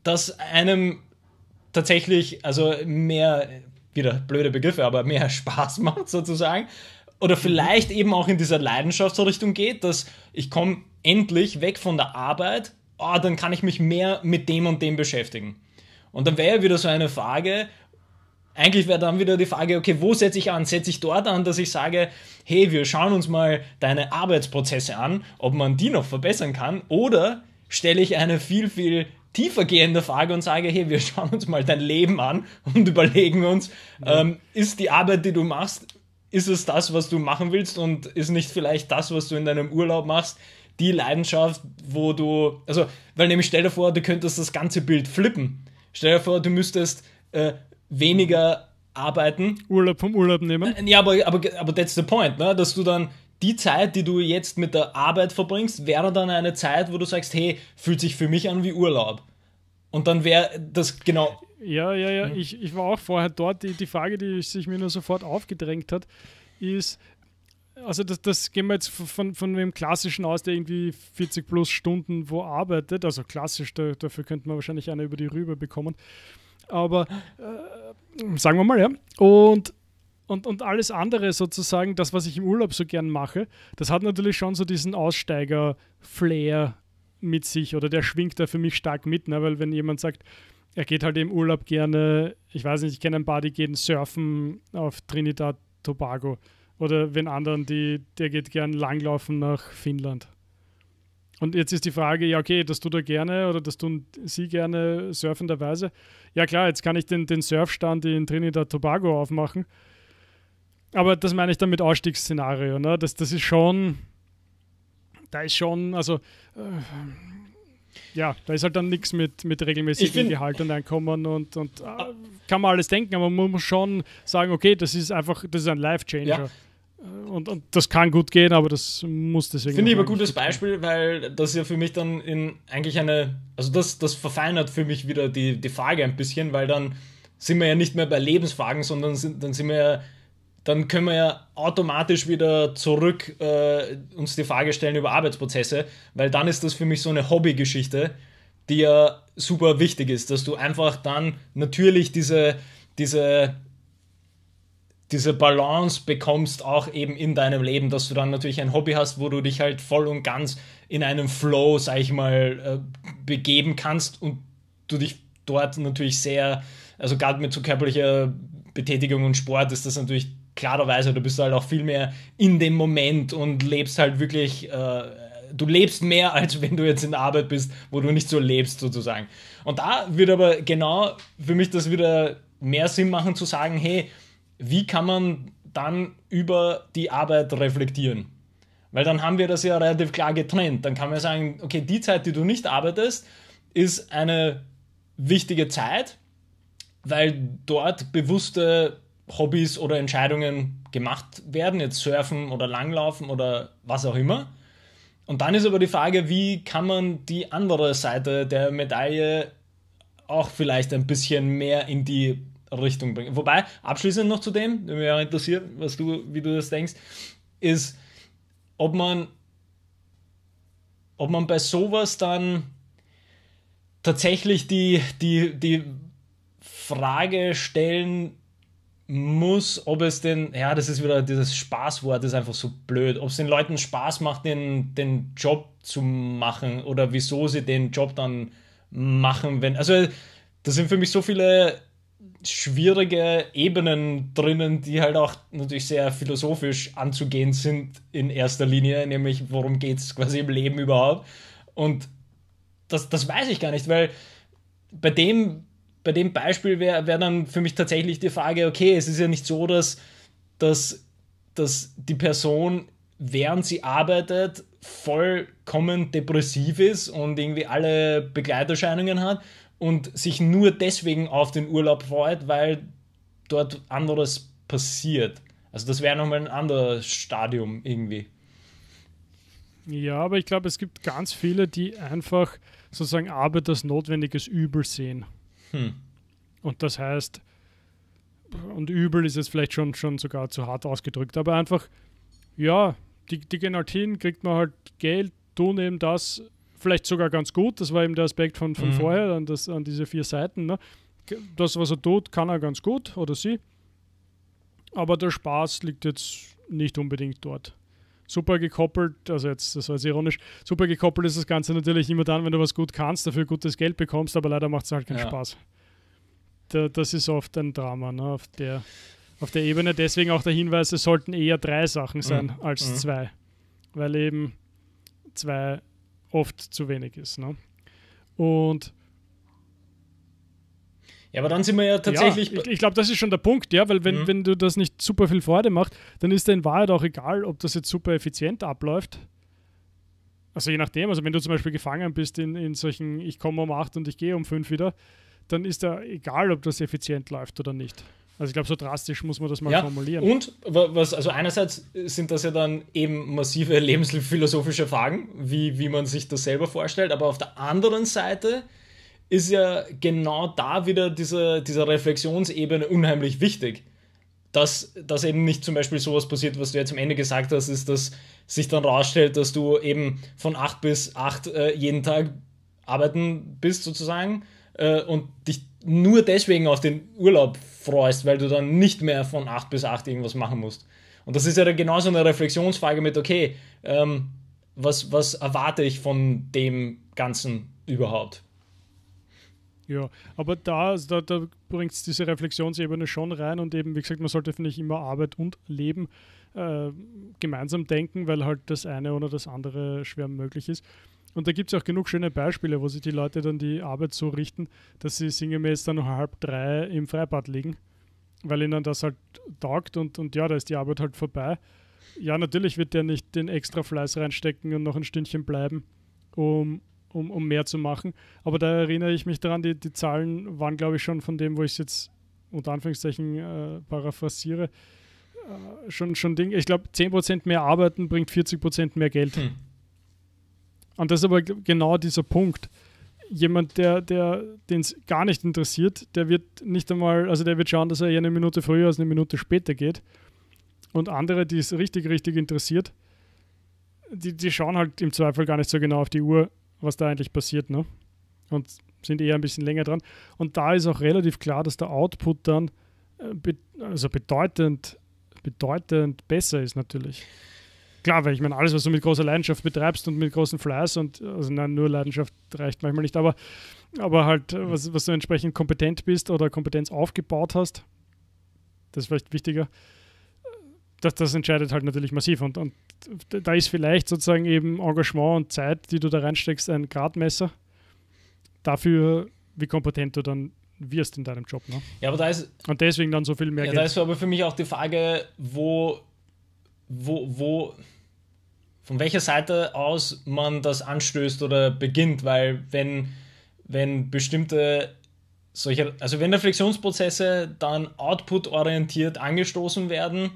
das einem tatsächlich, also mehr, wieder blöde Begriffe, aber mehr Spaß macht sozusagen. Oder vielleicht eben auch in dieser Leidenschaftsrichtung geht, dass ich komme endlich weg von der Arbeit, oh, dann kann ich mich mehr mit dem und dem beschäftigen. Und dann wäre ja wieder so eine Frage, eigentlich wäre dann wieder die Frage, okay, wo setze ich an? Setze ich dort an, dass ich sage, hey, wir schauen uns mal deine Arbeitsprozesse an, ob man die noch verbessern kann? Oder stelle ich eine viel, viel tiefer gehende Frage und sage, hey, wir schauen uns mal dein Leben an und überlegen uns, ja. ähm, ist die Arbeit, die du machst, ist es das, was du machen willst und ist nicht vielleicht das, was du in deinem Urlaub machst, die Leidenschaft, wo du, also, weil nämlich stell dir vor, du könntest das ganze Bild flippen. Stell dir vor, du müsstest äh, weniger arbeiten. Urlaub vom Urlaub nehmen. Äh, ja, aber, aber, aber that's the point, ne? dass du dann die Zeit, die du jetzt mit der Arbeit verbringst, wäre dann eine Zeit, wo du sagst, hey, fühlt sich für mich an wie Urlaub. Und dann wäre das genau. Ja, ja, ja. Hm. Ich, ich war auch vorher dort. Die, die Frage, die sich mir nur sofort aufgedrängt hat, ist, also das, das gehen wir jetzt von, von dem Klassischen aus, der irgendwie 40 plus Stunden wo arbeitet, also klassisch, da, dafür könnte man wahrscheinlich eine über die Rübe bekommen, aber äh, sagen wir mal, ja, und, und, und alles andere sozusagen, das, was ich im Urlaub so gern mache, das hat natürlich schon so diesen Aussteiger-Flair mit sich oder der schwingt da für mich stark mit, ne? weil wenn jemand sagt, er geht halt im Urlaub gerne, ich weiß nicht, ich kenne ein paar, die gehen surfen auf Trinidad Tobago. Oder wenn anderen, die, der geht gern langlaufen nach Finnland. Und jetzt ist die Frage, ja, okay, das tut er gerne oder das tun sie gerne surfenderweise. Ja, klar, jetzt kann ich den, den Surfstand in Trinidad Tobago aufmachen. Aber das meine ich dann mit Ausstiegsszenario. Ne? Das, das ist schon, da ist schon, also, äh, ja, da ist halt dann nichts mit, mit regelmäßigem Gehalt und Einkommen und, und äh, kann man alles denken, aber man muss schon sagen, okay, das ist einfach, das ist ein Life-Changer. Ja, und, und, das kann gut gehen, aber das muss deswegen. Finde ich aber ein gutes Beispiel, weil das ja für mich dann in eigentlich eine, also das, das verfeinert für mich wieder die, die Frage ein bisschen, weil dann sind wir ja nicht mehr bei Lebensfragen, sondern sind, dann sind wir ja, dann können wir ja automatisch wieder zurück äh, uns die Frage stellen über Arbeitsprozesse, weil dann ist das für mich so eine Hobbygeschichte, die ja super wichtig ist, dass du einfach dann natürlich diese, diese diese Balance bekommst auch eben in deinem Leben, dass du dann natürlich ein Hobby hast, wo du dich halt voll und ganz in einem Flow, sag ich mal, äh, begeben kannst und du dich dort natürlich sehr, also gerade mit so körperlicher Betätigung und Sport ist das natürlich klarerweise, du bist halt auch viel mehr in dem Moment und lebst halt wirklich, äh, du lebst mehr, als wenn du jetzt in der Arbeit bist, wo du nicht so lebst sozusagen. Und da wird aber genau für mich das wieder mehr Sinn machen zu sagen, hey, wie kann man dann über die Arbeit reflektieren? Weil dann haben wir das ja relativ klar getrennt. Dann kann man sagen, okay, die Zeit, die du nicht arbeitest, ist eine wichtige Zeit, weil dort bewusste Hobbys oder Entscheidungen gemacht werden, jetzt surfen oder langlaufen oder was auch immer. Und dann ist aber die Frage, wie kann man die andere Seite der Medaille auch vielleicht ein bisschen mehr in die Richtung bringen. Wobei, abschließend noch zu dem, mich auch interessiert, was du, wie du das denkst, ist, ob man, ob man bei sowas dann tatsächlich die, die, die Frage stellen muss, ob es den, ja, das ist wieder dieses Spaßwort, ist einfach so blöd, ob es den Leuten Spaß macht, den, den Job zu machen oder wieso sie den Job dann machen, wenn, also das sind für mich so viele schwierige Ebenen drinnen, die halt auch natürlich sehr philosophisch anzugehen sind in erster Linie, nämlich worum geht es quasi im Leben überhaupt. Und das, das weiß ich gar nicht, weil bei dem, bei dem Beispiel wäre wär dann für mich tatsächlich die Frage, okay, es ist ja nicht so, dass, dass, dass die Person, während sie arbeitet, vollkommen depressiv ist und irgendwie alle Begleiterscheinungen hat, und sich nur deswegen auf den Urlaub freut, weil dort anderes passiert. Also das wäre nochmal ein anderes Stadium irgendwie. Ja, aber ich glaube, es gibt ganz viele, die einfach sozusagen Arbeit als notwendiges Übel sehen. Hm. Und das heißt, und übel ist jetzt vielleicht schon, schon sogar zu hart ausgedrückt, aber einfach, ja, die, die gehen halt hin, kriegt man halt Geld, tun eben das, vielleicht sogar ganz gut. Das war eben der Aspekt von, von mhm. vorher, an, das, an diese vier Seiten. Ne? Das, was er tut, kann er ganz gut oder sie. Aber der Spaß liegt jetzt nicht unbedingt dort. Super gekoppelt, also jetzt, das war jetzt ironisch, super gekoppelt ist das Ganze natürlich immer dann, wenn du was gut kannst, dafür gutes Geld bekommst, aber leider macht es halt keinen ja. Spaß. Da, das ist oft ein Drama, ne? auf, der, auf der Ebene. Deswegen auch der Hinweis, es sollten eher drei Sachen sein mhm. als mhm. zwei. Weil eben zwei oft zu wenig ist. Ne? Und ja, aber dann sind wir ja tatsächlich. Ja, ich, ich glaube, das ist schon der Punkt, ja, weil wenn, mhm. wenn du das nicht super viel Freude machst, dann ist dir in Wahrheit auch egal, ob das jetzt super effizient abläuft. Also je nachdem, also wenn du zum Beispiel gefangen bist in, in solchen, ich komme um acht und ich gehe um fünf wieder, dann ist da egal, ob das effizient läuft oder nicht. Also ich glaube, so drastisch muss man das mal ja, formulieren. Und was, also einerseits sind das ja dann eben massive lebensphilosophische Fragen, wie, wie man sich das selber vorstellt, aber auf der anderen Seite ist ja genau da wieder diese, diese Reflexionsebene unheimlich wichtig. Dass, dass eben nicht zum Beispiel sowas passiert, was du jetzt am Ende gesagt hast, ist, dass sich dann rausstellt, dass du eben von 8 bis 8 äh, jeden Tag arbeiten bist sozusagen äh, und dich nur deswegen auf den Urlaub freust, weil du dann nicht mehr von 8 bis 8 irgendwas machen musst. Und das ist ja genau so eine Reflexionsfrage mit, okay, ähm, was, was erwarte ich von dem Ganzen überhaupt? Ja, aber da, da, da bringt es diese Reflexionsebene schon rein und eben, wie gesagt, man sollte, finde ich, immer Arbeit und Leben äh, gemeinsam denken, weil halt das eine oder das andere schwer möglich ist. Und da gibt es auch genug schöne Beispiele, wo sich die Leute dann die Arbeit so richten, dass sie sinngemäß dann um halb drei im Freibad liegen, weil ihnen das halt taugt und, und ja, da ist die Arbeit halt vorbei. Ja, natürlich wird der nicht den extra Fleiß reinstecken und noch ein Stündchen bleiben, um, um, um mehr zu machen. Aber da erinnere ich mich daran, die, die Zahlen waren, glaube ich, schon von dem, wo ich es jetzt unter Anführungszeichen äh, paraphrasiere, äh, schon, schon Ding. Ich glaube, 10% mehr arbeiten bringt 40% mehr Geld. Hm. Und das ist aber genau dieser Punkt. Jemand, der, der den es gar nicht interessiert, der wird nicht einmal, also der wird schauen, dass er eher eine Minute früher als eine Minute später geht. Und andere, die es richtig, richtig interessiert, die, die schauen halt im Zweifel gar nicht so genau auf die Uhr, was da eigentlich passiert, ne? Und sind eher ein bisschen länger dran. Und da ist auch relativ klar, dass der Output dann äh, be also bedeutend, bedeutend besser ist natürlich klar, weil ich meine, alles, was du mit großer Leidenschaft betreibst und mit großem Fleiß und also nein, nur Leidenschaft reicht manchmal nicht, aber, aber halt, äh, was, was du entsprechend kompetent bist oder Kompetenz aufgebaut hast, das ist vielleicht wichtiger, das, das entscheidet halt natürlich massiv. Und, und da ist vielleicht sozusagen eben Engagement und Zeit, die du da reinsteckst, ein Gradmesser dafür, wie kompetent du dann wirst in deinem Job. Ne? Ja, aber da ist. Und deswegen dann so viel mehr. Ja, Geld. da ist aber für mich auch die Frage, wo wo, wo, von welcher Seite aus man das anstößt oder beginnt, weil wenn, wenn bestimmte solche, also wenn Reflexionsprozesse dann output-orientiert angestoßen werden,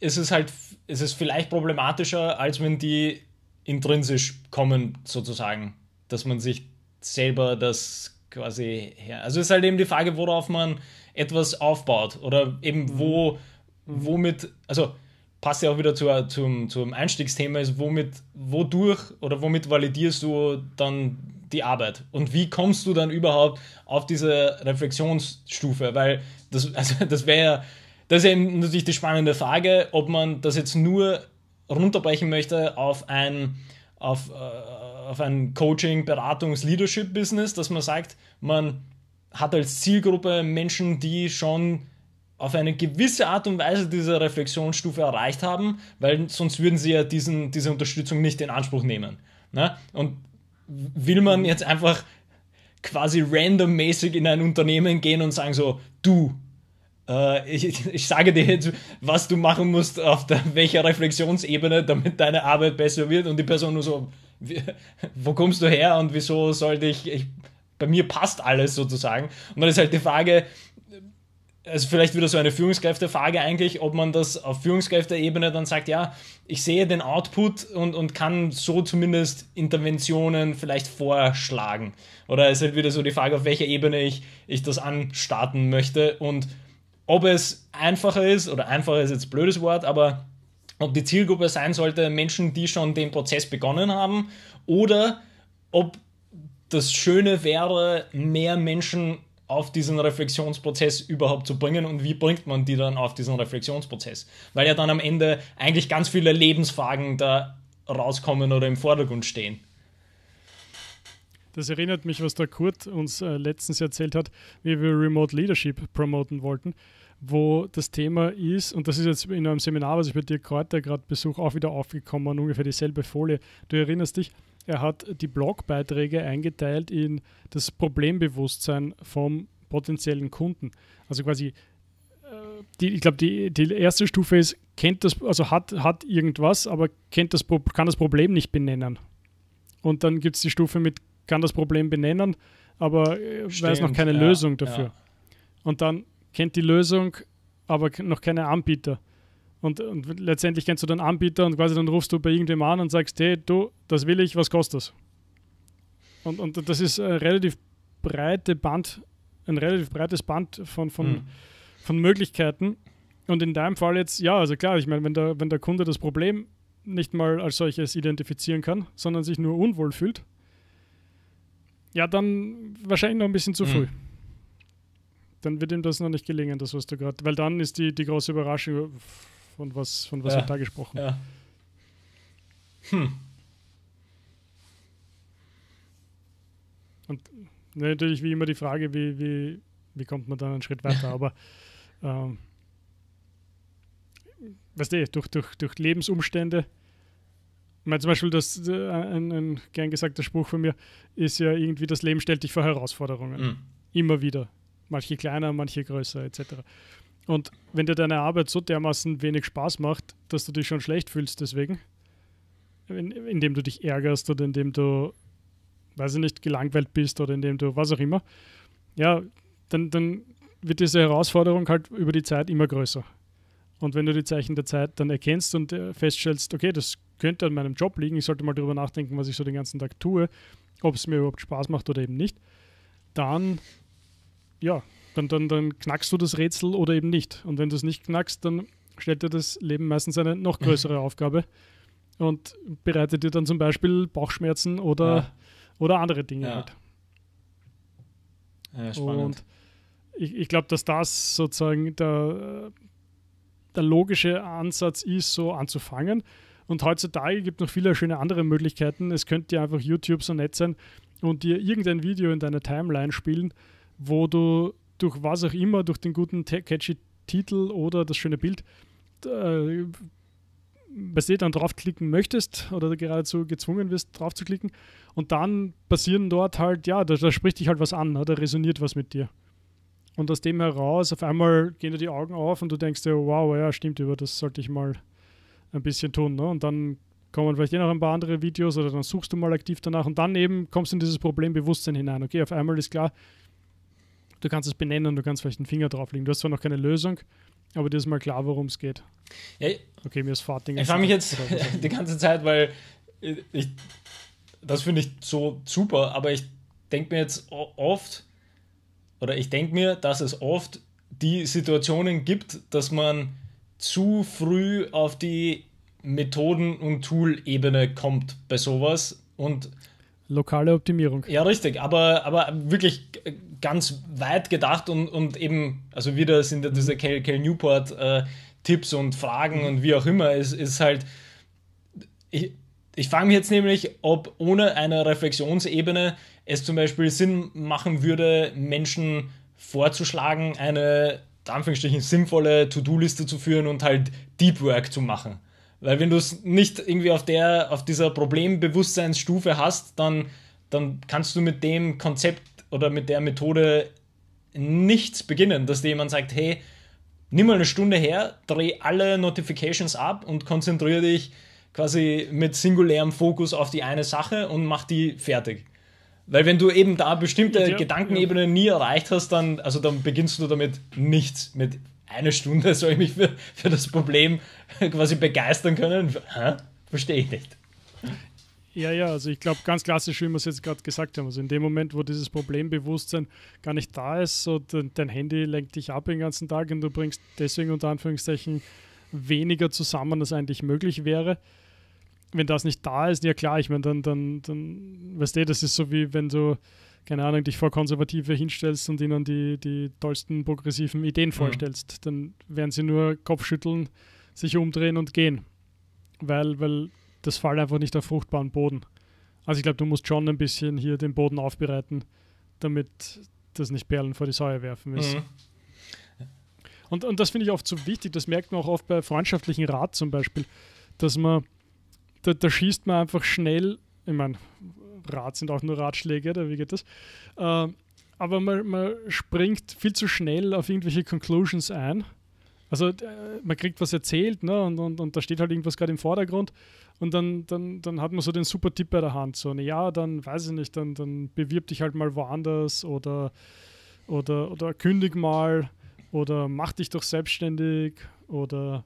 ist es halt, ist es vielleicht problematischer, als wenn die intrinsisch kommen, sozusagen, dass man sich selber das quasi her. Also ist halt eben die Frage, worauf man etwas aufbaut oder eben wo. Mhm. Mhm. womit, also passt ja auch wieder zu, äh, zum, zum Einstiegsthema, ist, womit, wodurch oder womit validierst du dann die Arbeit? Und wie kommst du dann überhaupt auf diese Reflexionsstufe? Weil das, also das wäre ja, das ist eben natürlich die spannende Frage, ob man das jetzt nur runterbrechen möchte auf ein, auf, äh, auf ein Coaching, Beratungs, Leadership-Business, dass man sagt, man hat als Zielgruppe Menschen, die schon auf eine gewisse Art und Weise diese Reflexionsstufe erreicht haben, weil sonst würden sie ja diesen, diese Unterstützung nicht in Anspruch nehmen. Ne? Und will man jetzt einfach quasi randommäßig in ein Unternehmen gehen und sagen so, du, äh, ich, ich sage dir jetzt, was du machen musst, auf der, welcher Reflexionsebene, damit deine Arbeit besser wird und die Person nur so, wo kommst du her und wieso sollte ich, ich bei mir passt alles sozusagen. Und dann ist halt die Frage, also vielleicht wieder so eine Führungskräftefrage eigentlich, ob man das auf Führungskräfteebene dann sagt, ja, ich sehe den Output und, und kann so zumindest Interventionen vielleicht vorschlagen. Oder es ist halt wieder so die Frage, auf welcher Ebene ich, ich das anstarten möchte und ob es einfacher ist, oder einfacher ist jetzt ein blödes Wort, aber ob die Zielgruppe sein sollte, Menschen, die schon den Prozess begonnen haben, oder ob das Schöne wäre, mehr Menschen auf diesen Reflexionsprozess überhaupt zu bringen und wie bringt man die dann auf diesen Reflexionsprozess? Weil ja dann am Ende eigentlich ganz viele Lebensfragen da rauskommen oder im Vordergrund stehen. Das erinnert mich, was der Kurt uns äh, letztens erzählt hat, wie wir Remote Leadership promoten wollten, wo das Thema ist, und das ist jetzt in einem Seminar, was ich bei dir gerade besuche, auch wieder aufgekommen, ungefähr dieselbe Folie. Du erinnerst dich, er hat die Blogbeiträge eingeteilt in das Problembewusstsein vom potenziellen Kunden. Also quasi, äh, die, ich glaube, die, die erste Stufe ist, kennt das, also hat, hat irgendwas, aber kennt das, kann das Problem nicht benennen. Und dann gibt es die Stufe mit, kann das Problem benennen, aber äh, Stimmt, weiß noch keine ja, Lösung dafür. Ja. Und dann kennt die Lösung, aber noch keine Anbieter. Und, und letztendlich kennst du dann Anbieter und quasi dann rufst du bei irgendwem an und sagst, hey, du, das will ich, was kostet das? Und, und das ist ein relativ breite Band, ein relativ breites Band von, von, mhm. von Möglichkeiten. Und in deinem Fall jetzt, ja, also klar, ich meine, wenn der, wenn der Kunde das Problem nicht mal als solches identifizieren kann, sondern sich nur unwohl fühlt, ja, dann wahrscheinlich noch ein bisschen zu mhm. früh. Dann wird ihm das noch nicht gelingen, das was du gerade. Weil dann ist die, die große Überraschung, von was, von was ja. wird da gesprochen. Ja. Hm. Und ne, natürlich wie immer die Frage, wie, wie, wie kommt man dann einen Schritt weiter, aber ähm, weißt du, durch, durch, durch Lebensumstände, ich meine zum Beispiel, das, äh, ein, ein, gern gesagter Spruch von mir ist ja irgendwie, das Leben stellt dich vor Herausforderungen. Mhm. Immer wieder. Manche kleiner, manche größer, etc. Und wenn dir deine Arbeit so dermaßen wenig Spaß macht, dass du dich schon schlecht fühlst deswegen, in, indem du dich ärgerst oder indem du, weiß ich nicht, gelangweilt bist oder indem du was auch immer, ja, dann, dann wird diese Herausforderung halt über die Zeit immer größer. Und wenn du die Zeichen der Zeit dann erkennst und äh, feststellst, okay, das könnte an meinem Job liegen, ich sollte mal darüber nachdenken, was ich so den ganzen Tag tue, ob es mir überhaupt Spaß macht oder eben nicht, dann ja, dann, dann, dann knackst du das Rätsel oder eben nicht. Und wenn du es nicht knackst, dann stellt dir das Leben meistens eine noch mhm. größere Aufgabe und bereitet dir dann zum Beispiel Bauchschmerzen oder, ja. oder andere Dinge ja. halt. Ja, spannend. Und ich, ich glaube, dass das sozusagen der, der logische Ansatz ist, so anzufangen. Und heutzutage gibt es noch viele schöne andere Möglichkeiten. Es könnte ja einfach YouTube so nett sein und dir irgendein Video in deine Timeline spielen, wo du durch was auch immer, durch den guten catchy Titel oder das schöne Bild, äh, was du dann draufklicken möchtest oder geradezu gezwungen wirst, draufzuklicken. Und dann passieren dort halt, ja, da, da spricht dich halt was an, ne? da resoniert was mit dir. Und aus dem heraus, auf einmal gehen dir die Augen auf und du denkst dir, wow, ja, stimmt, über das sollte ich mal ein bisschen tun. Ne? Und dann kommen vielleicht eh noch ein paar andere Videos oder dann suchst du mal aktiv danach und dann eben kommst du in dieses Problembewusstsein hinein. Okay, auf einmal ist klar, du kannst es benennen, du kannst vielleicht einen Finger drauflegen. Du hast zwar noch keine Lösung, aber dir ist mal klar, worum es geht. Ja, okay, mir ist Farting. Ich frage mich jetzt die ganze Zeit, weil ich, das finde ich so super, aber ich denke mir jetzt oft, oder ich denke mir, dass es oft die Situationen gibt, dass man zu früh auf die Methoden- und Tool-Ebene kommt bei sowas und Lokale Optimierung. Ja, richtig, aber, aber wirklich ganz weit gedacht und, und eben, also wieder sind ja mhm. diese Cal, Cal Newport äh, Tipps und Fragen mhm. und wie auch immer, es ist halt, ich, ich frage mich jetzt nämlich, ob ohne eine Reflexionsebene es zum Beispiel Sinn machen würde, Menschen vorzuschlagen, eine Anführungsstrichen sinnvolle To-Do-Liste zu führen und halt Deep Work zu machen. Weil wenn du es nicht irgendwie auf der, auf dieser Problembewusstseinsstufe hast, dann, dann kannst du mit dem Konzept oder mit der Methode nichts beginnen, dass dir jemand sagt, hey, nimm mal eine Stunde her, dreh alle Notifications ab und konzentriere dich quasi mit singulärem Fokus auf die eine Sache und mach die fertig. Weil wenn du eben da bestimmte ja, Gedankenebene nie erreicht hast, dann, also dann beginnst du damit nichts, mit eine Stunde soll ich mich für, für das Problem quasi begeistern können? Hä? Verstehe ich nicht. Ja, ja, also ich glaube ganz klassisch, wie wir es jetzt gerade gesagt haben. Also in dem Moment, wo dieses Problembewusstsein gar nicht da ist, so dein Handy lenkt dich ab den ganzen Tag und du bringst deswegen unter Anführungszeichen weniger zusammen, als eigentlich möglich wäre. Wenn das nicht da ist, ja klar, ich meine, dann, dann, dann, weißt du, das ist so wie wenn du keine Ahnung, dich vor Konservative hinstellst und ihnen die, die tollsten progressiven Ideen mhm. vorstellst, mhm. dann werden sie nur Kopfschütteln, sich umdrehen und gehen. Weil, weil das fällt einfach nicht auf fruchtbaren Boden. Also ich glaube, du musst schon ein bisschen hier den Boden aufbereiten, damit das nicht Perlen vor die Säue werfen ist. Mhm. Und, und das finde ich oft so wichtig, das merkt man auch oft bei freundschaftlichen Rat zum Beispiel, dass man, da, da schießt man einfach schnell, ich meine, Rat sind auch nur Ratschläge, da wie geht das? Ähm, aber man, man springt viel zu schnell auf irgendwelche Conclusions ein. Also äh, man kriegt was erzählt ne? und, und, und da steht halt irgendwas gerade im Vordergrund und dann, dann, dann hat man so den super Tipp bei der Hand. So, na ja, dann weiß ich nicht, dann, dann bewirb dich halt mal woanders oder, oder, oder kündig mal oder mach dich doch selbstständig oder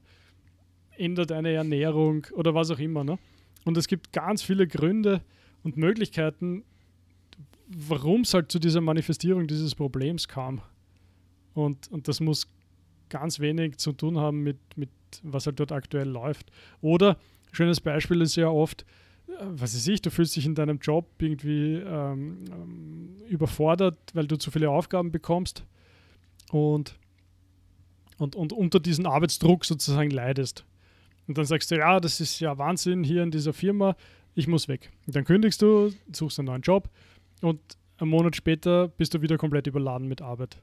ändere deine Ernährung oder was auch immer. Ne? Und es gibt ganz viele Gründe, und Möglichkeiten, warum es halt zu dieser Manifestierung dieses Problems kam. Und, und das muss ganz wenig zu tun haben mit, mit was halt dort aktuell läuft. Oder, schönes Beispiel ist ja oft, äh, was weiß ich, du fühlst dich in deinem Job irgendwie ähm, ähm, überfordert, weil du zu viele Aufgaben bekommst und, und, und unter diesem Arbeitsdruck sozusagen leidest. Und dann sagst du, ja, das ist ja Wahnsinn hier in dieser Firma, ich muss weg. dann kündigst du, suchst einen neuen Job und einen Monat später bist du wieder komplett überladen mit Arbeit.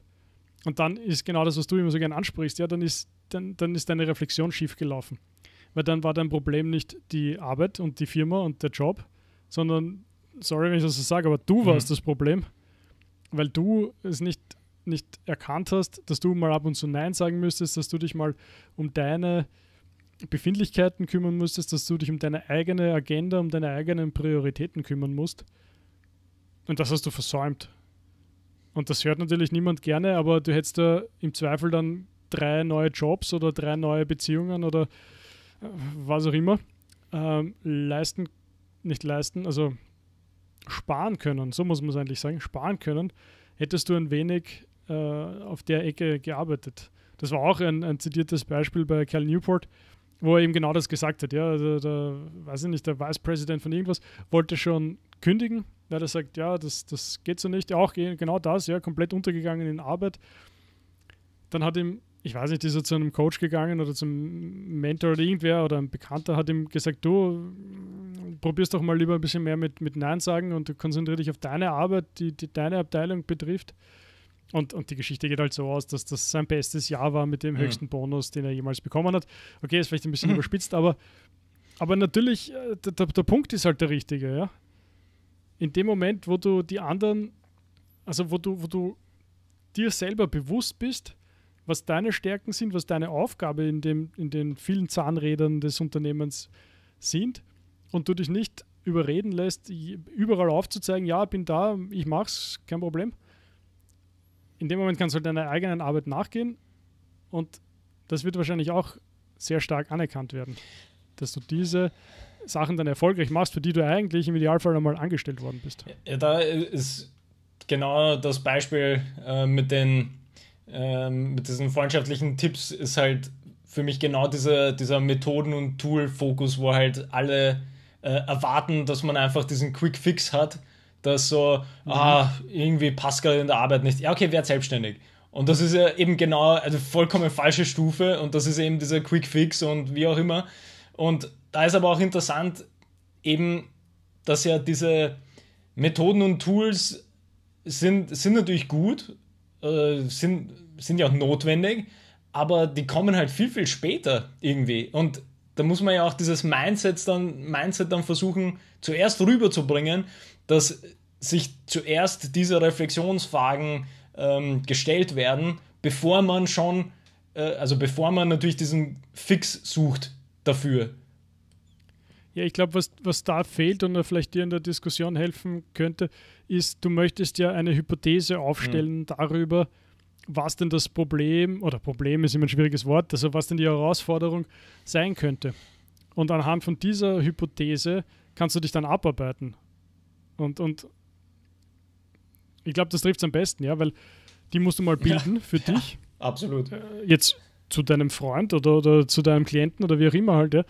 Und dann ist genau das, was du immer so gern ansprichst, ja, dann ist, dann, dann ist deine Reflexion schief gelaufen. Weil dann war dein Problem nicht die Arbeit und die Firma und der Job, sondern, sorry, wenn ich das so sage, aber du mhm. warst das Problem, weil du es nicht, nicht erkannt hast, dass du mal ab und zu Nein sagen müsstest, dass du dich mal um deine Befindlichkeiten kümmern müsstest, dass du dich um deine eigene Agenda, um deine eigenen Prioritäten kümmern musst. Und das hast du versäumt. Und das hört natürlich niemand gerne, aber du hättest da im Zweifel dann drei neue Jobs oder drei neue Beziehungen oder äh, was auch immer ähm, leisten, nicht leisten, also sparen können, so muss man es eigentlich sagen, sparen können, hättest du ein wenig äh, auf der Ecke gearbeitet. Das war auch ein, ein zitiertes Beispiel bei Cal Newport, wo er eben genau das gesagt hat. Ja, der, also der weiß ich nicht, der Vice President von irgendwas wollte schon kündigen, weil er sagt, ja, das, das geht so nicht. Ja, auch genau das, ja, komplett untergegangen in Arbeit. Dann hat ihm, ich weiß nicht, ist er zu einem Coach gegangen oder zum Mentor oder irgendwer oder ein Bekannter hat ihm gesagt, du mm, probierst doch mal lieber ein bisschen mehr mit, mit Nein sagen und konzentrier dich auf deine Arbeit, die, die deine Abteilung betrifft. Und, und die Geschichte geht halt so aus, dass das sein bestes Jahr war mit dem mhm. höchsten Bonus, den er jemals bekommen hat. Okay, ist vielleicht ein bisschen mhm. überspitzt, aber, aber natürlich, der, äh, der, der Punkt ist halt der richtige, ja. In dem Moment, wo du die anderen, also wo du, wo du dir selber bewusst bist, was deine Stärken sind, was deine Aufgabe in, dem, in den vielen Zahnrädern des Unternehmens sind und du dich nicht überreden lässt, überall aufzuzeigen, ja, bin da, ich mach's, kein Problem, in dem Moment kannst du halt deiner eigenen Arbeit nachgehen und das wird wahrscheinlich auch sehr stark anerkannt werden, dass du diese Sachen dann erfolgreich machst, für die du eigentlich im Idealfall einmal angestellt worden bist. Ja, da ist genau das Beispiel äh, mit den äh, mit diesen freundschaftlichen Tipps ist halt für mich genau dieser, dieser Methoden- und Tool-Fokus, wo halt alle äh, erwarten, dass man einfach diesen Quick-Fix hat dass so, mhm. ah, irgendwie passt gerade in der Arbeit nicht. Ja, okay, werd selbstständig. Und das ist ja eben genau, eine also vollkommen falsche Stufe und das ist eben dieser Quick Fix und wie auch immer. Und da ist aber auch interessant, eben, dass ja diese Methoden und Tools sind, sind natürlich gut, äh, sind, sind ja auch notwendig, aber die kommen halt viel, viel später irgendwie. Und da muss man ja auch dieses Mindset dann, Mindset dann versuchen, zuerst rüberzubringen, dass sich zuerst diese Reflexionsfragen ähm, gestellt werden, bevor man schon, äh, also bevor man natürlich diesen Fix sucht dafür. Ja, ich glaube, was, was da fehlt und vielleicht dir in der Diskussion helfen könnte, ist, du möchtest ja eine Hypothese aufstellen mhm. darüber, was denn das Problem, oder Problem ist immer ein schwieriges Wort, also was denn die Herausforderung sein könnte. Und anhand von dieser Hypothese kannst du dich dann abarbeiten. Und, und ich glaube, das trifft es am besten, ja, weil die musst du mal bilden ja, für ja, dich. Absolut. Äh, jetzt zu deinem Freund oder, oder zu deinem Klienten oder wie auch immer halt, ja.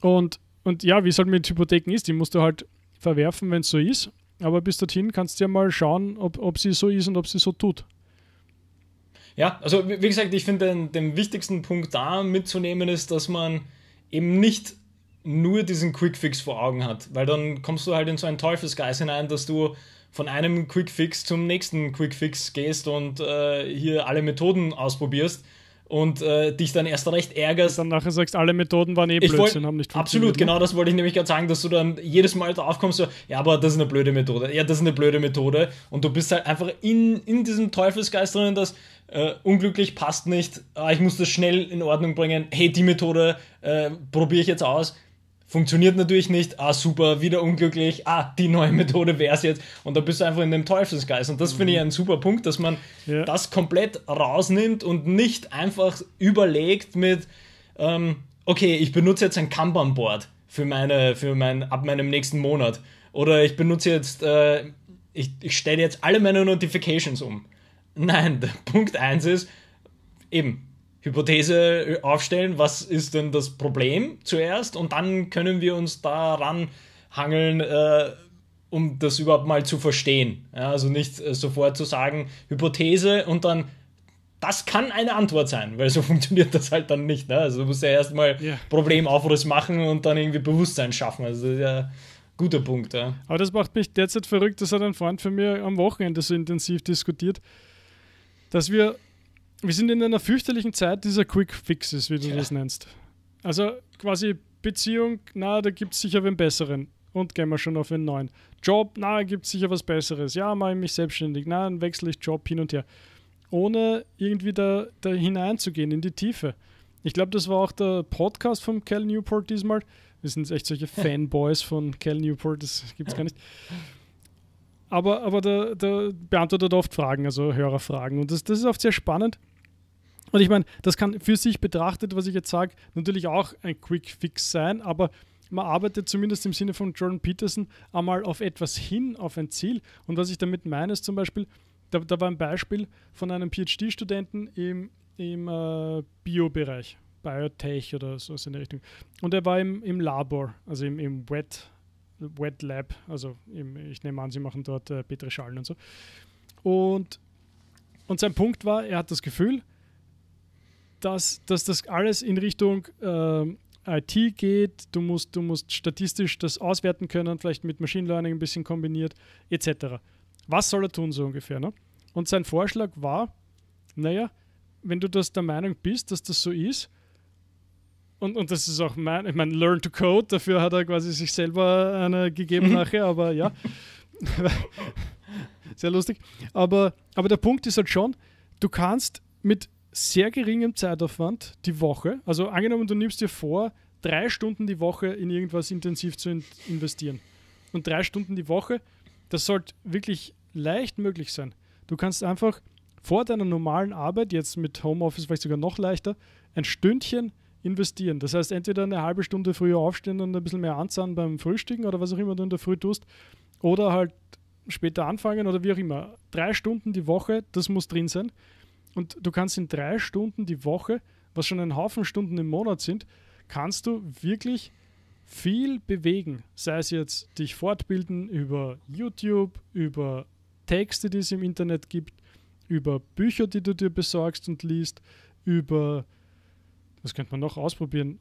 Und, und ja, wie es halt mit Hypotheken ist, die musst du halt verwerfen, wenn es so ist. Aber bis dorthin kannst du ja mal schauen, ob, ob sie so ist und ob sie so tut. Ja, also wie gesagt, ich finde den, den wichtigsten Punkt da mitzunehmen ist, dass man eben nicht nur diesen Quickfix vor Augen hat, weil dann kommst du halt in so einen Teufelsgeist hinein, dass du von einem Quick Fix zum nächsten Quick Fix gehst und äh, hier alle Methoden ausprobierst und äh, dich dann erst recht ärgerst. Und dann nachher sagst, alle Methoden waren eh ich Blödsinn, haben nicht funktioniert. Absolut, ne? genau das wollte ich nämlich gerade sagen, dass du dann jedes Mal drauf kommst, so, ja, aber das ist eine blöde Methode, ja, das ist eine blöde Methode und du bist halt einfach in, in diesem Teufelsgeist drin, dass äh, unglücklich passt nicht, ah, ich muss das schnell in Ordnung bringen, hey, die Methode äh, probiere ich jetzt aus, Funktioniert natürlich nicht. Ah, super, wieder unglücklich. Ah, die neue Methode wäre es jetzt. Und da bist du einfach in dem Teufelsgeist. Und das mhm. finde ich mhm. einen super Punkt, dass man ja. das komplett rausnimmt und nicht einfach überlegt mit, ähm, okay, ich benutze jetzt ein Kanban-Board für meine, für mein, ab meinem nächsten Monat. Oder ich benutze jetzt, äh, ich, ich stelle jetzt alle meine Notifications um. Nein, Punkt 1 ist, eben, Hypothese äh, aufstellen, was ist denn das Problem zuerst und dann können wir uns daran hangeln, äh, um das überhaupt mal zu verstehen. Ja, also nicht äh, sofort zu sagen, Hypothese und dann, das kann eine Antwort sein, weil so funktioniert das halt dann nicht. Ne? Also du musst ja erstmal yeah. Problemaufriss machen und dann irgendwie Bewusstsein schaffen. Also das ist ja guter Punkt. Ja. Aber das macht mich derzeit verrückt, das hat ein Freund von mir am Wochenende so intensiv diskutiert, dass wir wir sind in einer fürchterlichen Zeit dieser Quick Fixes, wie du ja. das nennst. Also quasi Beziehung, na, da gibt es sicher einen besseren. Und gehen wir schon auf einen neuen. Job, na, gibt es sicher was Besseres. Ja, mache ich mich selbstständig. Na, dann wechsle ich Job hin und her. Ohne irgendwie da, da hineinzugehen in die Tiefe. Ich glaube, das war auch der Podcast von Cal Newport diesmal. Wir sind echt solche Fanboys von Cal Newport, das gibt es gar nicht aber, aber da, da beantwortet oft Fragen, also Hörerfragen. Und das, das ist oft sehr spannend. Und ich meine, das kann für sich betrachtet, was ich jetzt sage, natürlich auch ein Quick Fix sein, aber man arbeitet zumindest im Sinne von Jordan Peterson einmal auf etwas hin, auf ein Ziel. Und was ich damit meine, ist zum Beispiel, da, da war ein Beispiel von einem PhD-Studenten im, im äh, Bio-Bereich, Biotech oder so in der Richtung. Und er war im, im Labor, also im, im Wet Wet Lab. Also ich nehme an, sie machen dort äh, Petri Schalen und so. Und, und sein Punkt war, er hat das Gefühl, dass, dass das alles in Richtung ähm, IT geht, du musst, du musst statistisch das auswerten können, vielleicht mit Machine Learning ein bisschen kombiniert, etc. Was soll er tun, so ungefähr? Ne? Und sein Vorschlag war, naja, wenn du das der Meinung bist, dass das so ist, und, und das ist auch mein, ich meine, Learn to Code, dafür hat er quasi sich selber eine gegeben mhm. nachher, aber ja. sehr lustig. Aber, aber der Punkt ist halt schon, du kannst mit sehr geringem Zeitaufwand die Woche, also angenommen, du nimmst dir vor, drei Stunden die Woche in irgendwas intensiv zu in investieren. Und drei Stunden die Woche, das sollte wirklich leicht möglich sein. Du kannst einfach vor deiner normalen Arbeit, jetzt mit Homeoffice vielleicht sogar noch leichter, ein Stündchen investieren. Das heißt, entweder eine halbe Stunde früher aufstehen und ein bisschen mehr anzahlen beim Frühstücken oder was auch immer du in der Früh tust, oder halt später anfangen oder wie auch immer. Drei Stunden die Woche, das muss drin sein. Und du kannst in drei Stunden die Woche, was schon ein Haufen Stunden im Monat sind, kannst du wirklich viel bewegen. Sei es jetzt dich fortbilden über YouTube, über Texte, die es im Internet gibt, über Bücher, die du dir besorgst und liest, über was könnte man noch ausprobieren?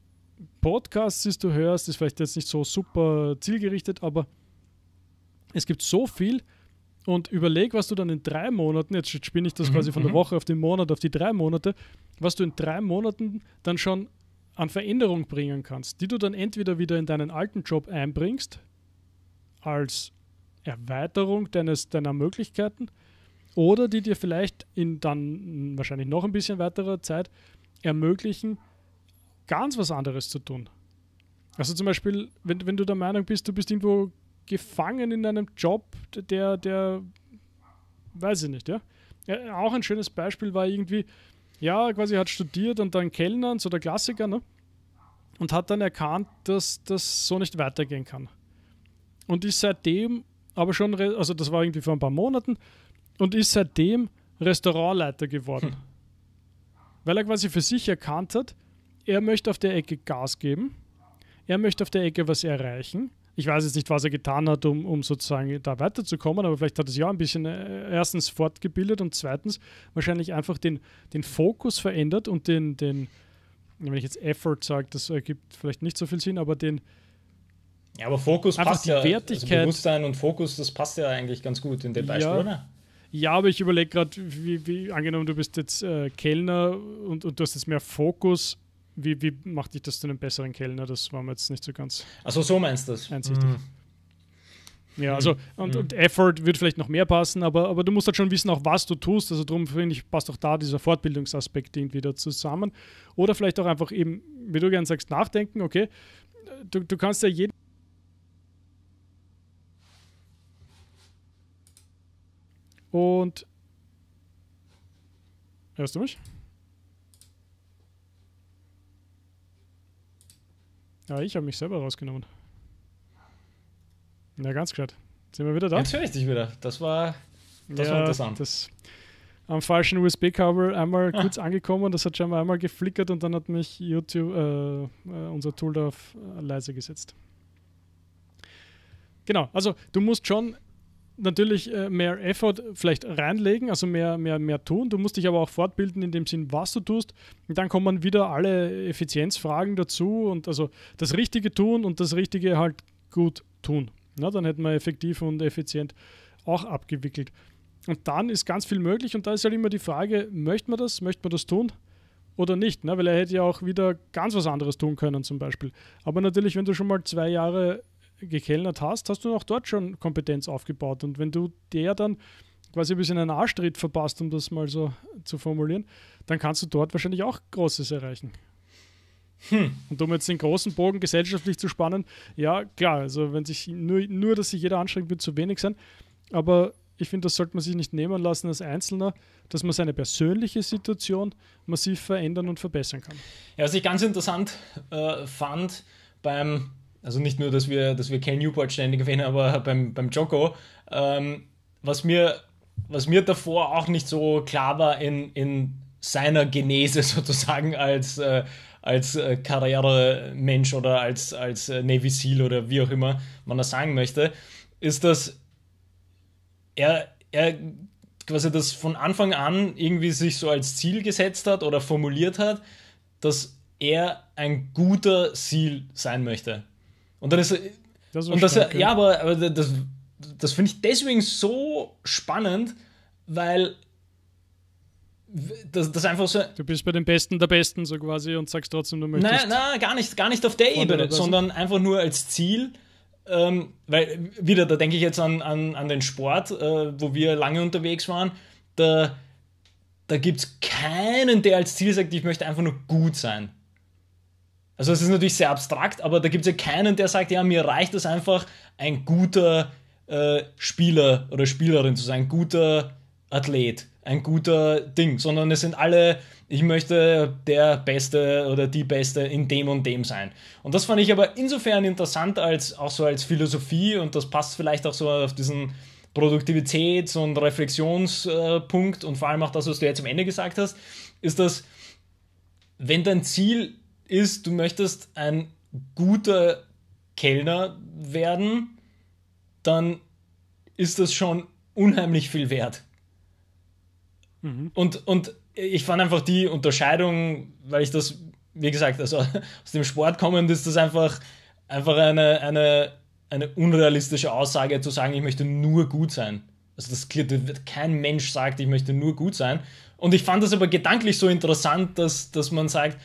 Podcasts, die du hörst, ist vielleicht jetzt nicht so super zielgerichtet, aber es gibt so viel und überleg, was du dann in drei Monaten, jetzt spinne ich das mhm, quasi von der mhm. Woche auf den Monat, auf die drei Monate, was du in drei Monaten dann schon an Veränderung bringen kannst, die du dann entweder wieder in deinen alten Job einbringst, als Erweiterung deines, deiner Möglichkeiten, oder die dir vielleicht in dann wahrscheinlich noch ein bisschen weiterer Zeit ermöglichen, ganz was anderes zu tun. Also zum Beispiel, wenn, wenn du der Meinung bist, du bist irgendwo gefangen in einem Job, der, der, weiß ich nicht, ja. Äh, auch ein schönes Beispiel war irgendwie, ja, quasi hat studiert und dann Kellner, so der Klassiker, ne? Und hat dann erkannt, dass das so nicht weitergehen kann. Und ist seitdem aber schon, also das war irgendwie vor ein paar Monaten, und ist seitdem Restaurantleiter geworden. Hm weil er quasi für sich erkannt hat, er möchte auf der Ecke Gas geben, er möchte auf der Ecke was erreichen. Ich weiß jetzt nicht, was er getan hat, um, um sozusagen da weiterzukommen, aber vielleicht hat es ja ein bisschen äh, erstens fortgebildet und zweitens wahrscheinlich einfach den, den Fokus verändert und den, den, wenn ich jetzt Effort sage, das ergibt vielleicht nicht so viel Sinn, aber den, ja, aber Fokus passt ja. Also Wertigkeit. Also Bewusstsein und Fokus, das passt ja eigentlich ganz gut in dem Beispiel, ja, oder? Ja, aber ich überlege gerade, wie, wie, angenommen, du bist jetzt äh, Kellner und, und du hast jetzt mehr Fokus. Wie, wie macht dich das zu einem besseren Kellner? Das war mir jetzt nicht so ganz. Also so meinst du das? Einsichtig. Mhm. Ja, also mhm. und, und, mhm. Effort wird vielleicht noch mehr passen, aber, aber du musst halt schon wissen, auch was du tust. Also darum finde ich, passt auch da dieser Fortbildungsaspekt irgendwie da zusammen. Oder vielleicht auch einfach eben, wie du gerne sagst, nachdenken, okay, du, du kannst ja jeden Und. Hörst du mich? Ja, ich habe mich selber rausgenommen. Na, ganz klar. Sind wir wieder da? Jetzt höre ich dich wieder. Das war, das ja, war interessant. Das, am falschen USB-Kabel einmal ah. kurz angekommen, das hat scheinbar einmal geflickert und dann hat mich YouTube, äh, äh unser Tool da auf äh, leise gesetzt. Genau, also du musst schon natürlich äh, mehr Effort vielleicht reinlegen, also mehr, mehr, mehr tun. Du musst dich aber auch fortbilden in dem Sinn, was du tust. Und dann kommen wieder alle Effizienzfragen dazu und also das Richtige tun und das Richtige halt gut tun. Na, dann hätten wir effektiv und effizient auch abgewickelt. Und dann ist ganz viel möglich und da ist halt immer die Frage, möchte man das, möchte man das tun oder nicht? Ne? Weil er hätte ja auch wieder ganz was anderes tun können zum Beispiel. Aber natürlich, wenn du schon mal zwei Jahre gekellnert hast, hast du auch dort schon Kompetenz aufgebaut. Und wenn du der dann quasi ein bisschen einen Arschtritt verpasst, um das mal so zu formulieren, dann kannst du dort wahrscheinlich auch Großes erreichen. Hm. Und um jetzt den großen Bogen gesellschaftlich zu spannen, ja, klar, also wenn sich nur, nur dass sich jeder anstrengt, wird zu wenig sein. Aber ich finde, das sollte man sich nicht nehmen lassen als Einzelner, dass man seine persönliche Situation massiv verändern und verbessern kann. Ja, was ich ganz interessant äh, fand beim also nicht nur, dass wir, dass wir Ken Newport ständig erwähnen, aber beim, beim Joko. Ähm, was, mir, was mir davor auch nicht so klar war in, in seiner Genese sozusagen als, äh, als äh, Karrieremensch oder als, als äh, Navy SEAL oder wie auch immer man das sagen möchte, ist, dass er, er quasi das von Anfang an irgendwie sich so als Ziel gesetzt hat oder formuliert hat, dass er ein guter SEAL sein möchte. Und dann ist das und das, ja, aber, aber das, das finde ich deswegen so spannend, weil das, das einfach so. Du bist bei den Besten der Besten so quasi und sagst trotzdem, du möchtest. Nein, nein, gar nicht, gar nicht auf der Ebene, sondern einfach nur als Ziel. Ähm, weil wieder, da denke ich jetzt an, an, an den Sport, äh, wo wir lange unterwegs waren. Da, da gibt es keinen, der als Ziel sagt, ich möchte einfach nur gut sein. Also es ist natürlich sehr abstrakt, aber da gibt es ja keinen, der sagt, ja, mir reicht es einfach, ein guter äh, Spieler oder Spielerin zu sein, ein guter Athlet, ein guter Ding, sondern es sind alle, ich möchte der Beste oder die Beste in dem und dem sein. Und das fand ich aber insofern interessant, als auch so als Philosophie und das passt vielleicht auch so auf diesen Produktivitäts- und Reflexionspunkt und vor allem auch das, was du jetzt am Ende gesagt hast, ist, dass wenn dein Ziel ist, ist, du möchtest ein guter Kellner werden, dann ist das schon unheimlich viel wert. Mhm. Und, und ich fand einfach die Unterscheidung, weil ich das, wie gesagt, also aus dem Sport kommend ist das einfach, einfach eine, eine, eine unrealistische Aussage zu sagen, ich möchte nur gut sein. Also das wird kein Mensch sagt, ich möchte nur gut sein. Und ich fand das aber gedanklich so interessant, dass, dass man sagt,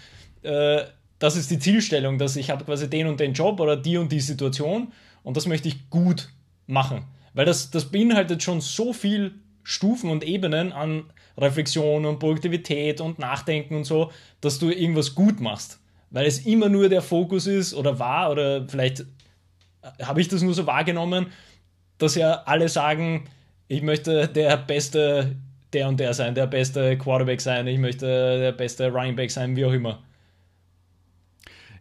äh, das ist die Zielstellung, dass ich habe quasi den und den Job oder die und die Situation und das möchte ich gut machen. Weil das, das beinhaltet schon so viel Stufen und Ebenen an Reflexion und Produktivität und Nachdenken und so, dass du irgendwas gut machst. Weil es immer nur der Fokus ist oder war oder vielleicht äh, habe ich das nur so wahrgenommen, dass ja alle sagen, ich möchte der beste der und der sein, der beste Quarterback sein, ich möchte der beste Running Back sein, wie auch immer.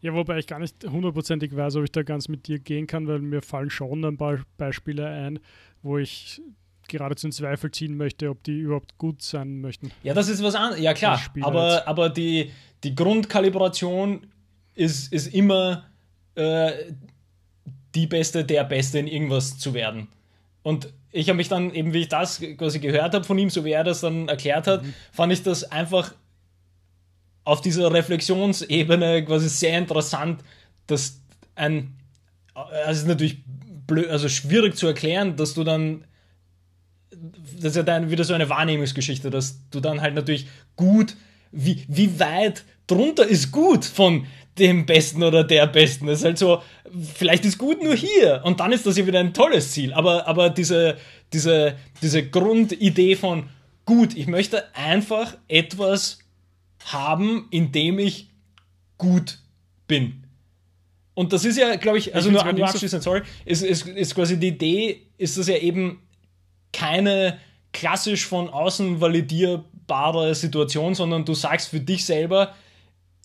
Ja, wobei ich gar nicht hundertprozentig weiß, ob ich da ganz mit dir gehen kann, weil mir fallen schon ein paar Beispiele ein, wo ich geradezu in Zweifel ziehen möchte, ob die überhaupt gut sein möchten. Ja, das ist was anderes. Ja, klar. Aber, aber die, die Grundkalibration ist, ist immer äh, die Beste, der Beste in irgendwas zu werden. Und ich habe mich dann eben, wie ich das quasi gehört habe von ihm, so wie er das dann erklärt hat, mhm. fand ich das einfach auf dieser Reflexionsebene quasi sehr interessant, dass ein, also ist natürlich blöd, also schwierig zu erklären, dass du dann, das ist ja dann wieder so eine Wahrnehmungsgeschichte, dass du dann halt natürlich gut, wie, wie weit drunter ist gut von dem Besten oder der Besten. Das ist halt so, vielleicht ist gut nur hier und dann ist das ja wieder ein tolles Ziel. Aber, aber diese, diese, diese Grundidee von gut, ich möchte einfach etwas haben, indem ich gut bin. Und das ist ja, glaube ich, also ich nur, nur abschließend, sorry, ist, ist, ist quasi die Idee, ist das ja eben keine klassisch von außen validierbare Situation, sondern du sagst für dich selber,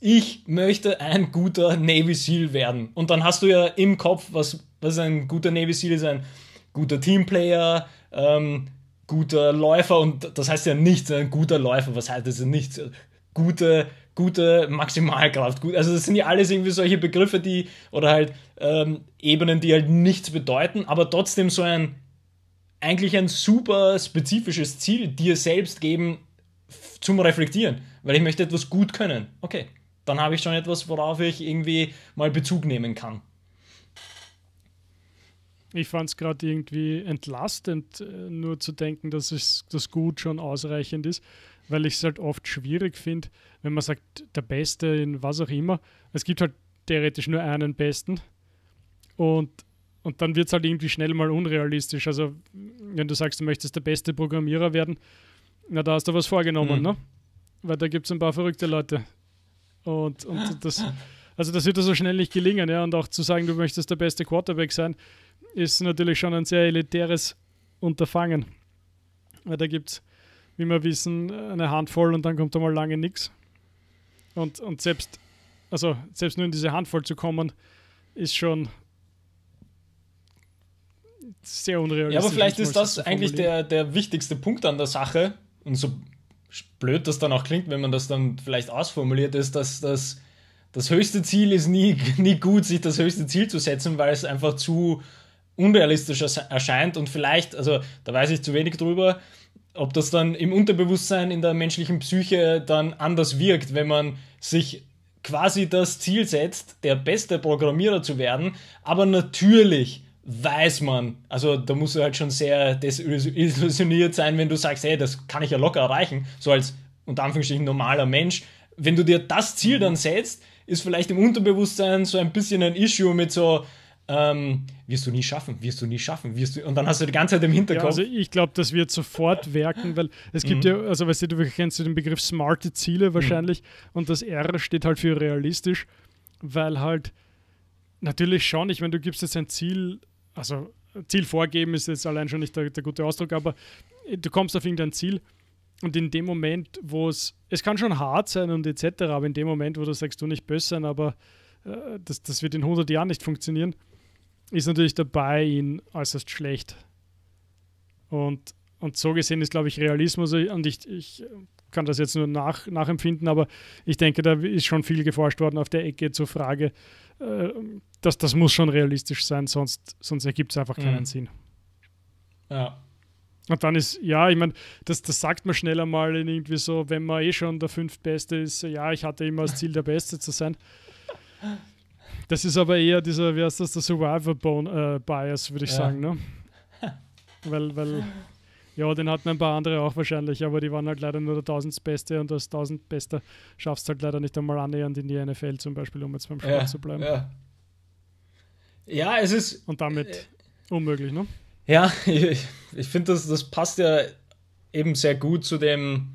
ich möchte ein guter Navy SEAL werden. Und dann hast du ja im Kopf, was, was ein guter Navy SEAL ist, ein guter Teamplayer, ähm, guter Läufer und das heißt ja nichts, ein guter Läufer, was heißt das denn nichts? gute, gute Maximalkraft. Gut, also das sind ja alles irgendwie solche Begriffe, die oder halt ähm, Ebenen, die halt nichts bedeuten, aber trotzdem so ein eigentlich ein super spezifisches Ziel dir selbst geben zum Reflektieren, weil ich möchte etwas gut können. Okay, dann habe ich schon etwas, worauf ich irgendwie mal Bezug nehmen kann. Ich fand es gerade irgendwie entlastend, äh, nur zu denken, dass es, das Gut schon ausreichend ist weil ich es halt oft schwierig finde, wenn man sagt, der Beste in was auch immer. Es gibt halt theoretisch nur einen Besten. Und, und dann wird es halt irgendwie schnell mal unrealistisch. Also, wenn du sagst, du möchtest der beste Programmierer werden, na, da hast du was vorgenommen, mhm. ne? Weil da gibt es ein paar verrückte Leute. Und, und das, also das wird dir so also schnell nicht gelingen, ja. Und auch zu sagen, du möchtest der beste Quarterback sein, ist natürlich schon ein sehr elitäres Unterfangen. Weil da gibt es wie wir wissen, eine Handvoll und dann kommt da mal lange nichts. Und, und selbst, also selbst nur in diese Handvoll zu kommen, ist schon sehr unrealistisch. Ja, aber vielleicht ist das eigentlich der, der wichtigste Punkt an der Sache. Und so blöd das dann auch klingt, wenn man das dann vielleicht ausformuliert, ist, dass das, das höchste Ziel ist nie, nie gut, sich das höchste Ziel zu setzen, weil es einfach zu unrealistisch erscheint und vielleicht, also da weiß ich zu wenig drüber, ob das dann im Unterbewusstsein in der menschlichen Psyche dann anders wirkt, wenn man sich quasi das Ziel setzt, der beste Programmierer zu werden, aber natürlich weiß man, also da musst du halt schon sehr desillusioniert sein, wenn du sagst, hey, das kann ich ja locker erreichen, so als unter Anführungsstrichen normaler Mensch. Wenn du dir das Ziel mhm. dann setzt, ist vielleicht im Unterbewusstsein so ein bisschen ein Issue mit so, ähm, wirst du nie schaffen, wirst du nie schaffen, wirst du, und dann hast du die ganze Zeit im Hinterkopf. Ja, also ich glaube, das wird sofort werken, weil es gibt mhm. ja, also weißt du, du kennst den Begriff smarte Ziele mhm. wahrscheinlich mhm. und das R steht halt für realistisch, weil halt natürlich schon, ich meine, du gibst jetzt ein Ziel, also Ziel vorgeben ist jetzt allein schon nicht der, der gute Ausdruck, aber du kommst auf irgendein Ziel und in dem Moment, wo es, es kann schon hart sein und etc., aber in dem Moment, wo du sagst, du nicht böse sein, aber äh, das, das wird in 100 Jahren nicht funktionieren, ist natürlich dabei ihn äußerst schlecht. Und, und so gesehen ist, glaube ich, Realismus, äh, und ich, ich kann das jetzt nur nach, nachempfinden, aber ich denke, da ist schon viel geforscht worden auf der Ecke zur Frage, äh, dass das muss schon realistisch sein, sonst, sonst ergibt es einfach keinen mhm. Sinn. Ja. Und dann ist, ja, ich meine, das, das sagt man schneller mal irgendwie so, wenn man eh schon der Fünftbeste ist, ja, ich hatte immer das Ziel, der Beste zu sein. Das ist aber eher dieser, wie heißt das, der Survivor Bone, äh, Bias, würde ich ja. sagen, ne? weil, weil, ja, den hatten ein paar andere auch wahrscheinlich, aber die waren halt leider nur der Tausendsbeste und das Tausendbester schaffst du halt leider nicht einmal annähernd in die NFL zum Beispiel, um jetzt beim Sport ja, zu bleiben. Ja. ja. es ist. Und damit äh, unmöglich, ne? Ja, ich, ich finde, das, das passt ja eben sehr gut zu dem,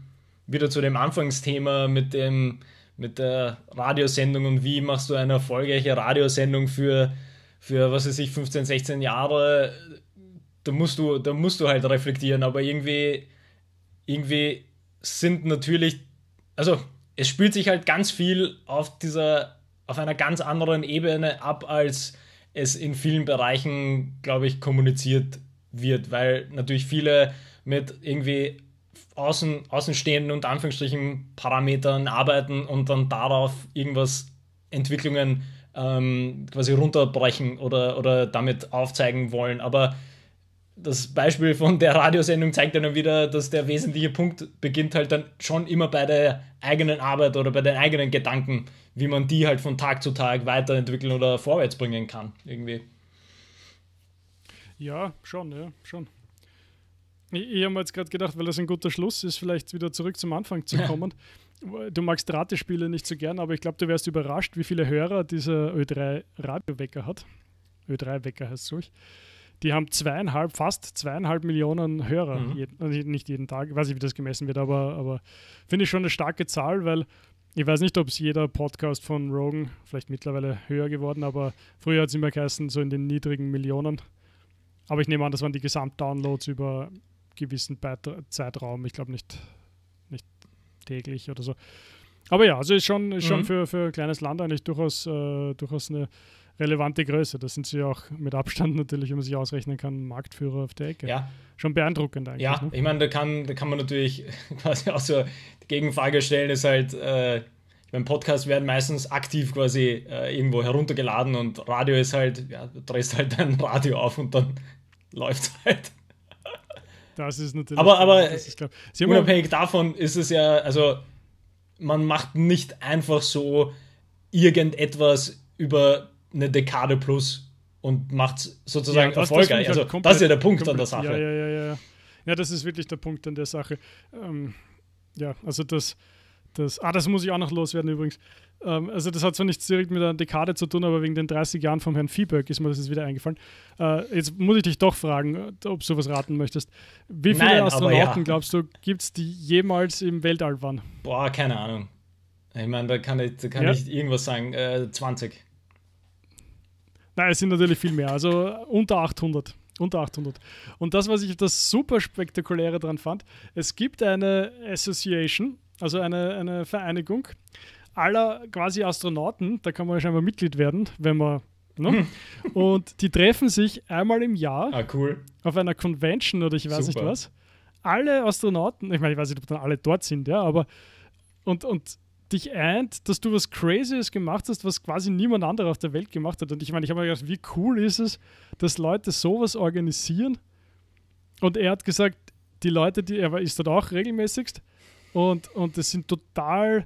wieder zu dem Anfangsthema mit dem, mit der Radiosendung und wie machst du eine erfolgreiche Radiosendung für, für was weiß ich, 15, 16 Jahre, da musst du, da musst du halt reflektieren, aber irgendwie, irgendwie sind natürlich, also es spielt sich halt ganz viel auf dieser, auf einer ganz anderen Ebene ab, als es in vielen Bereichen, glaube ich, kommuniziert wird, weil natürlich viele mit irgendwie außen, außenstehenden und Anführungsstrichen Parametern arbeiten und dann darauf irgendwas Entwicklungen ähm, quasi runterbrechen oder, oder damit aufzeigen wollen. Aber das Beispiel von der Radiosendung zeigt dann wieder, dass der wesentliche Punkt beginnt halt dann schon immer bei der eigenen Arbeit oder bei den eigenen Gedanken, wie man die halt von Tag zu Tag weiterentwickeln oder vorwärts bringen kann, irgendwie. Ja, schon, ja, schon. Ich, ich habe mir jetzt gerade gedacht, weil das ein guter Schluss ist, vielleicht wieder zurück zum Anfang zu kommen. du magst Ratespiele nicht so gern, aber ich glaube, du wärst überrascht, wie viele Hörer dieser Ö3-Radiowecker hat. Ö3-Wecker heißt es ruhig. Die haben zweieinhalb, fast zweieinhalb Millionen Hörer. Mhm. Jeden, also nicht jeden Tag, weiß ich, wie das gemessen wird, aber, aber finde ich schon eine starke Zahl, weil ich weiß nicht, ob es jeder Podcast von Rogan, vielleicht mittlerweile höher geworden, aber früher hat es immer geheißen, so in den niedrigen Millionen. Aber ich nehme an, das waren die Gesamtdownloads über gewissen Zeitraum, ich glaube nicht, nicht täglich oder so. Aber ja, also ist schon, ist schon mhm. für, für ein kleines Land eigentlich durchaus, äh, durchaus eine relevante Größe. Da sind sie auch mit Abstand natürlich, wenn man sich ausrechnen kann, Marktführer auf der Ecke. Ja. Schon beeindruckend eigentlich. Ja, ne? ich meine, da kann, da kann man natürlich quasi auch so die Gegenfrage stellen, ist halt, äh, ich meine, Podcasts werden meistens aktiv quasi äh, irgendwo heruntergeladen und Radio ist halt, ja, du drehst halt dein Radio auf und dann läuft es halt. Das ist natürlich. Aber, aber unabhängig davon ist es ja, also man macht nicht einfach so irgendetwas über eine Dekade plus und macht es sozusagen ja, das, erfolgreich. Das halt also halt das ist ja der Punkt komplett, an der Sache. Ja, ja, ja, ja. Ja, das ist wirklich der Punkt an der Sache. Ähm, ja, also das das, ah, das muss ich auch noch loswerden übrigens. Ähm, also, das hat zwar nichts direkt mit einer Dekade zu tun, aber wegen den 30 Jahren vom Herrn Fieberg ist mir das jetzt wieder eingefallen. Äh, jetzt muss ich dich doch fragen, äh, ob du was raten möchtest. Wie viele Nein, Astronauten, ja. glaubst du, gibt es, die jemals im Weltall waren? Boah, keine Ahnung. Ich meine, da kann ich, da kann ja. ich irgendwas sagen. Äh, 20. Nein, es sind natürlich viel mehr. Also unter 800. Unter 800. Und das, was ich das super spektakuläre daran fand, es gibt eine Association, also eine, eine Vereinigung aller quasi Astronauten. Da kann man ja scheinbar Mitglied werden, wenn man. Ne? und die treffen sich einmal im Jahr ah, cool. auf einer Convention oder ich weiß Super. nicht was. Alle Astronauten, ich meine, ich weiß nicht, ob dann alle dort sind, ja, aber und, und dich eint, dass du was Crazyes gemacht hast, was quasi niemand anderer auf der Welt gemacht hat. Und ich meine, ich habe mir gedacht, wie cool ist es, dass Leute sowas organisieren. Und er hat gesagt, die Leute, die er ist dort auch regelmäßigst, und, und das sind total,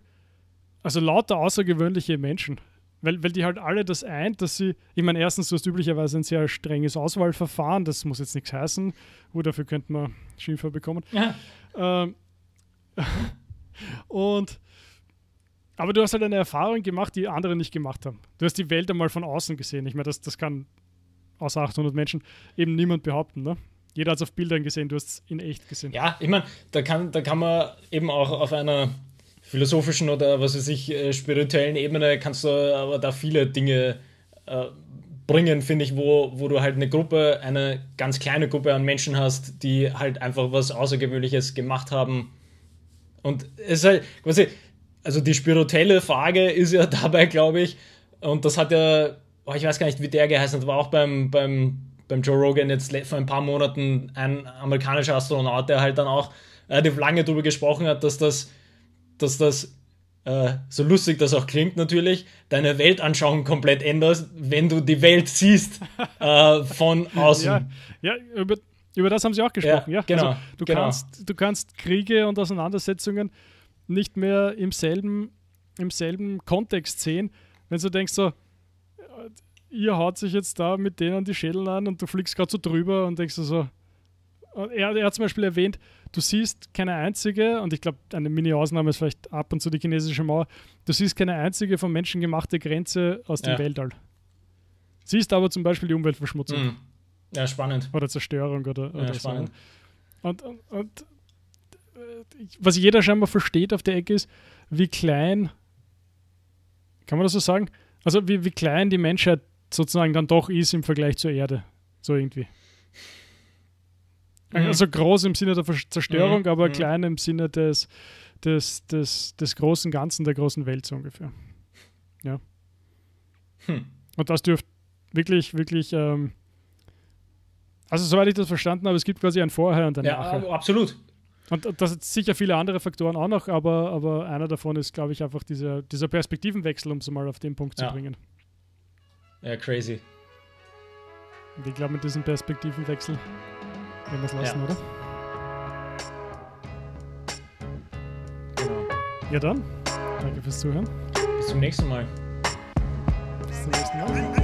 also lauter außergewöhnliche Menschen. Weil, weil die halt alle das eint, dass sie, ich meine, erstens, du hast üblicherweise ein sehr strenges Auswahlverfahren, das muss jetzt nichts heißen, wo dafür könnte man Schimpfer bekommen. Ja. Ähm, und aber du hast halt eine Erfahrung gemacht, die andere nicht gemacht haben. Du hast die Welt einmal von außen gesehen. Ich meine, das, das kann außer 800 Menschen eben niemand behaupten. Ne? Jeder hat es auf Bildern gesehen, du hast es in echt gesehen. Ja, ich meine, da kann, da kann man eben auch auf einer philosophischen oder was weiß ich, äh, spirituellen Ebene kannst du aber da viele Dinge äh, bringen, finde ich, wo, wo du halt eine Gruppe, eine ganz kleine Gruppe an Menschen hast, die halt einfach was Außergewöhnliches gemacht haben. Und es ist halt quasi, also die spirituelle Frage ist ja dabei, glaube ich, und das hat ja, oh, ich weiß gar nicht, wie der geheißen hat, war auch beim, beim beim Joe Rogan jetzt vor ein paar Monaten ein amerikanischer Astronaut, der halt dann auch relativ lange darüber gesprochen hat, dass das, dass das äh, so lustig das auch klingt natürlich, deine Weltanschauung komplett änderst, wenn du die Welt siehst äh, von außen. Ja, ja über, über, das haben sie auch gesprochen. Ja, ja. Also, genau, also, du, genau. kannst, du kannst Kriege und Auseinandersetzungen nicht mehr im selben, im selben Kontext sehen, wenn du denkst so, ihr haut sich jetzt da mit denen die Schädel an und du fliegst gerade so drüber und denkst so, so. Er, er, hat zum Beispiel erwähnt, du siehst keine einzige, und ich glaube, eine Mini-Ausnahme ist vielleicht ab und zu die chinesische Mauer, du siehst keine einzige von Menschen gemachte Grenze aus dem ja. Weltall. Siehst aber zum Beispiel die Umweltverschmutzung. Mhm. Ja, spannend. Oder Zerstörung oder, oder spannend. So. Und, und, und was jeder scheinbar versteht auf der Ecke ist, wie klein, kann man das so sagen? Also wie, wie klein die Menschheit sozusagen dann doch ist im Vergleich zur Erde. So irgendwie. Mhm. Also groß im Sinne der Zerstörung, mhm. aber mhm. klein im Sinne des, des, des, des großen Ganzen, der großen Welt so ungefähr. Ja. Hm. Und das dürfte wirklich, wirklich, ähm, also soweit ich das verstanden habe, es gibt quasi ein Vorher und ein ja, Nachher. Absolut. Und das sind sicher viele andere Faktoren auch noch, aber, aber einer davon ist, glaube ich, einfach dieser, dieser Perspektivenwechsel, um es mal auf den Punkt zu ja. bringen. Ja, crazy. Und ich glaube, mit diesem Perspektivenwechsel werden wir es lassen, ja. oder? Genau. Ja, dann. Danke fürs Zuhören. Bis zum nächsten Mal. Bis zum nächsten Mal.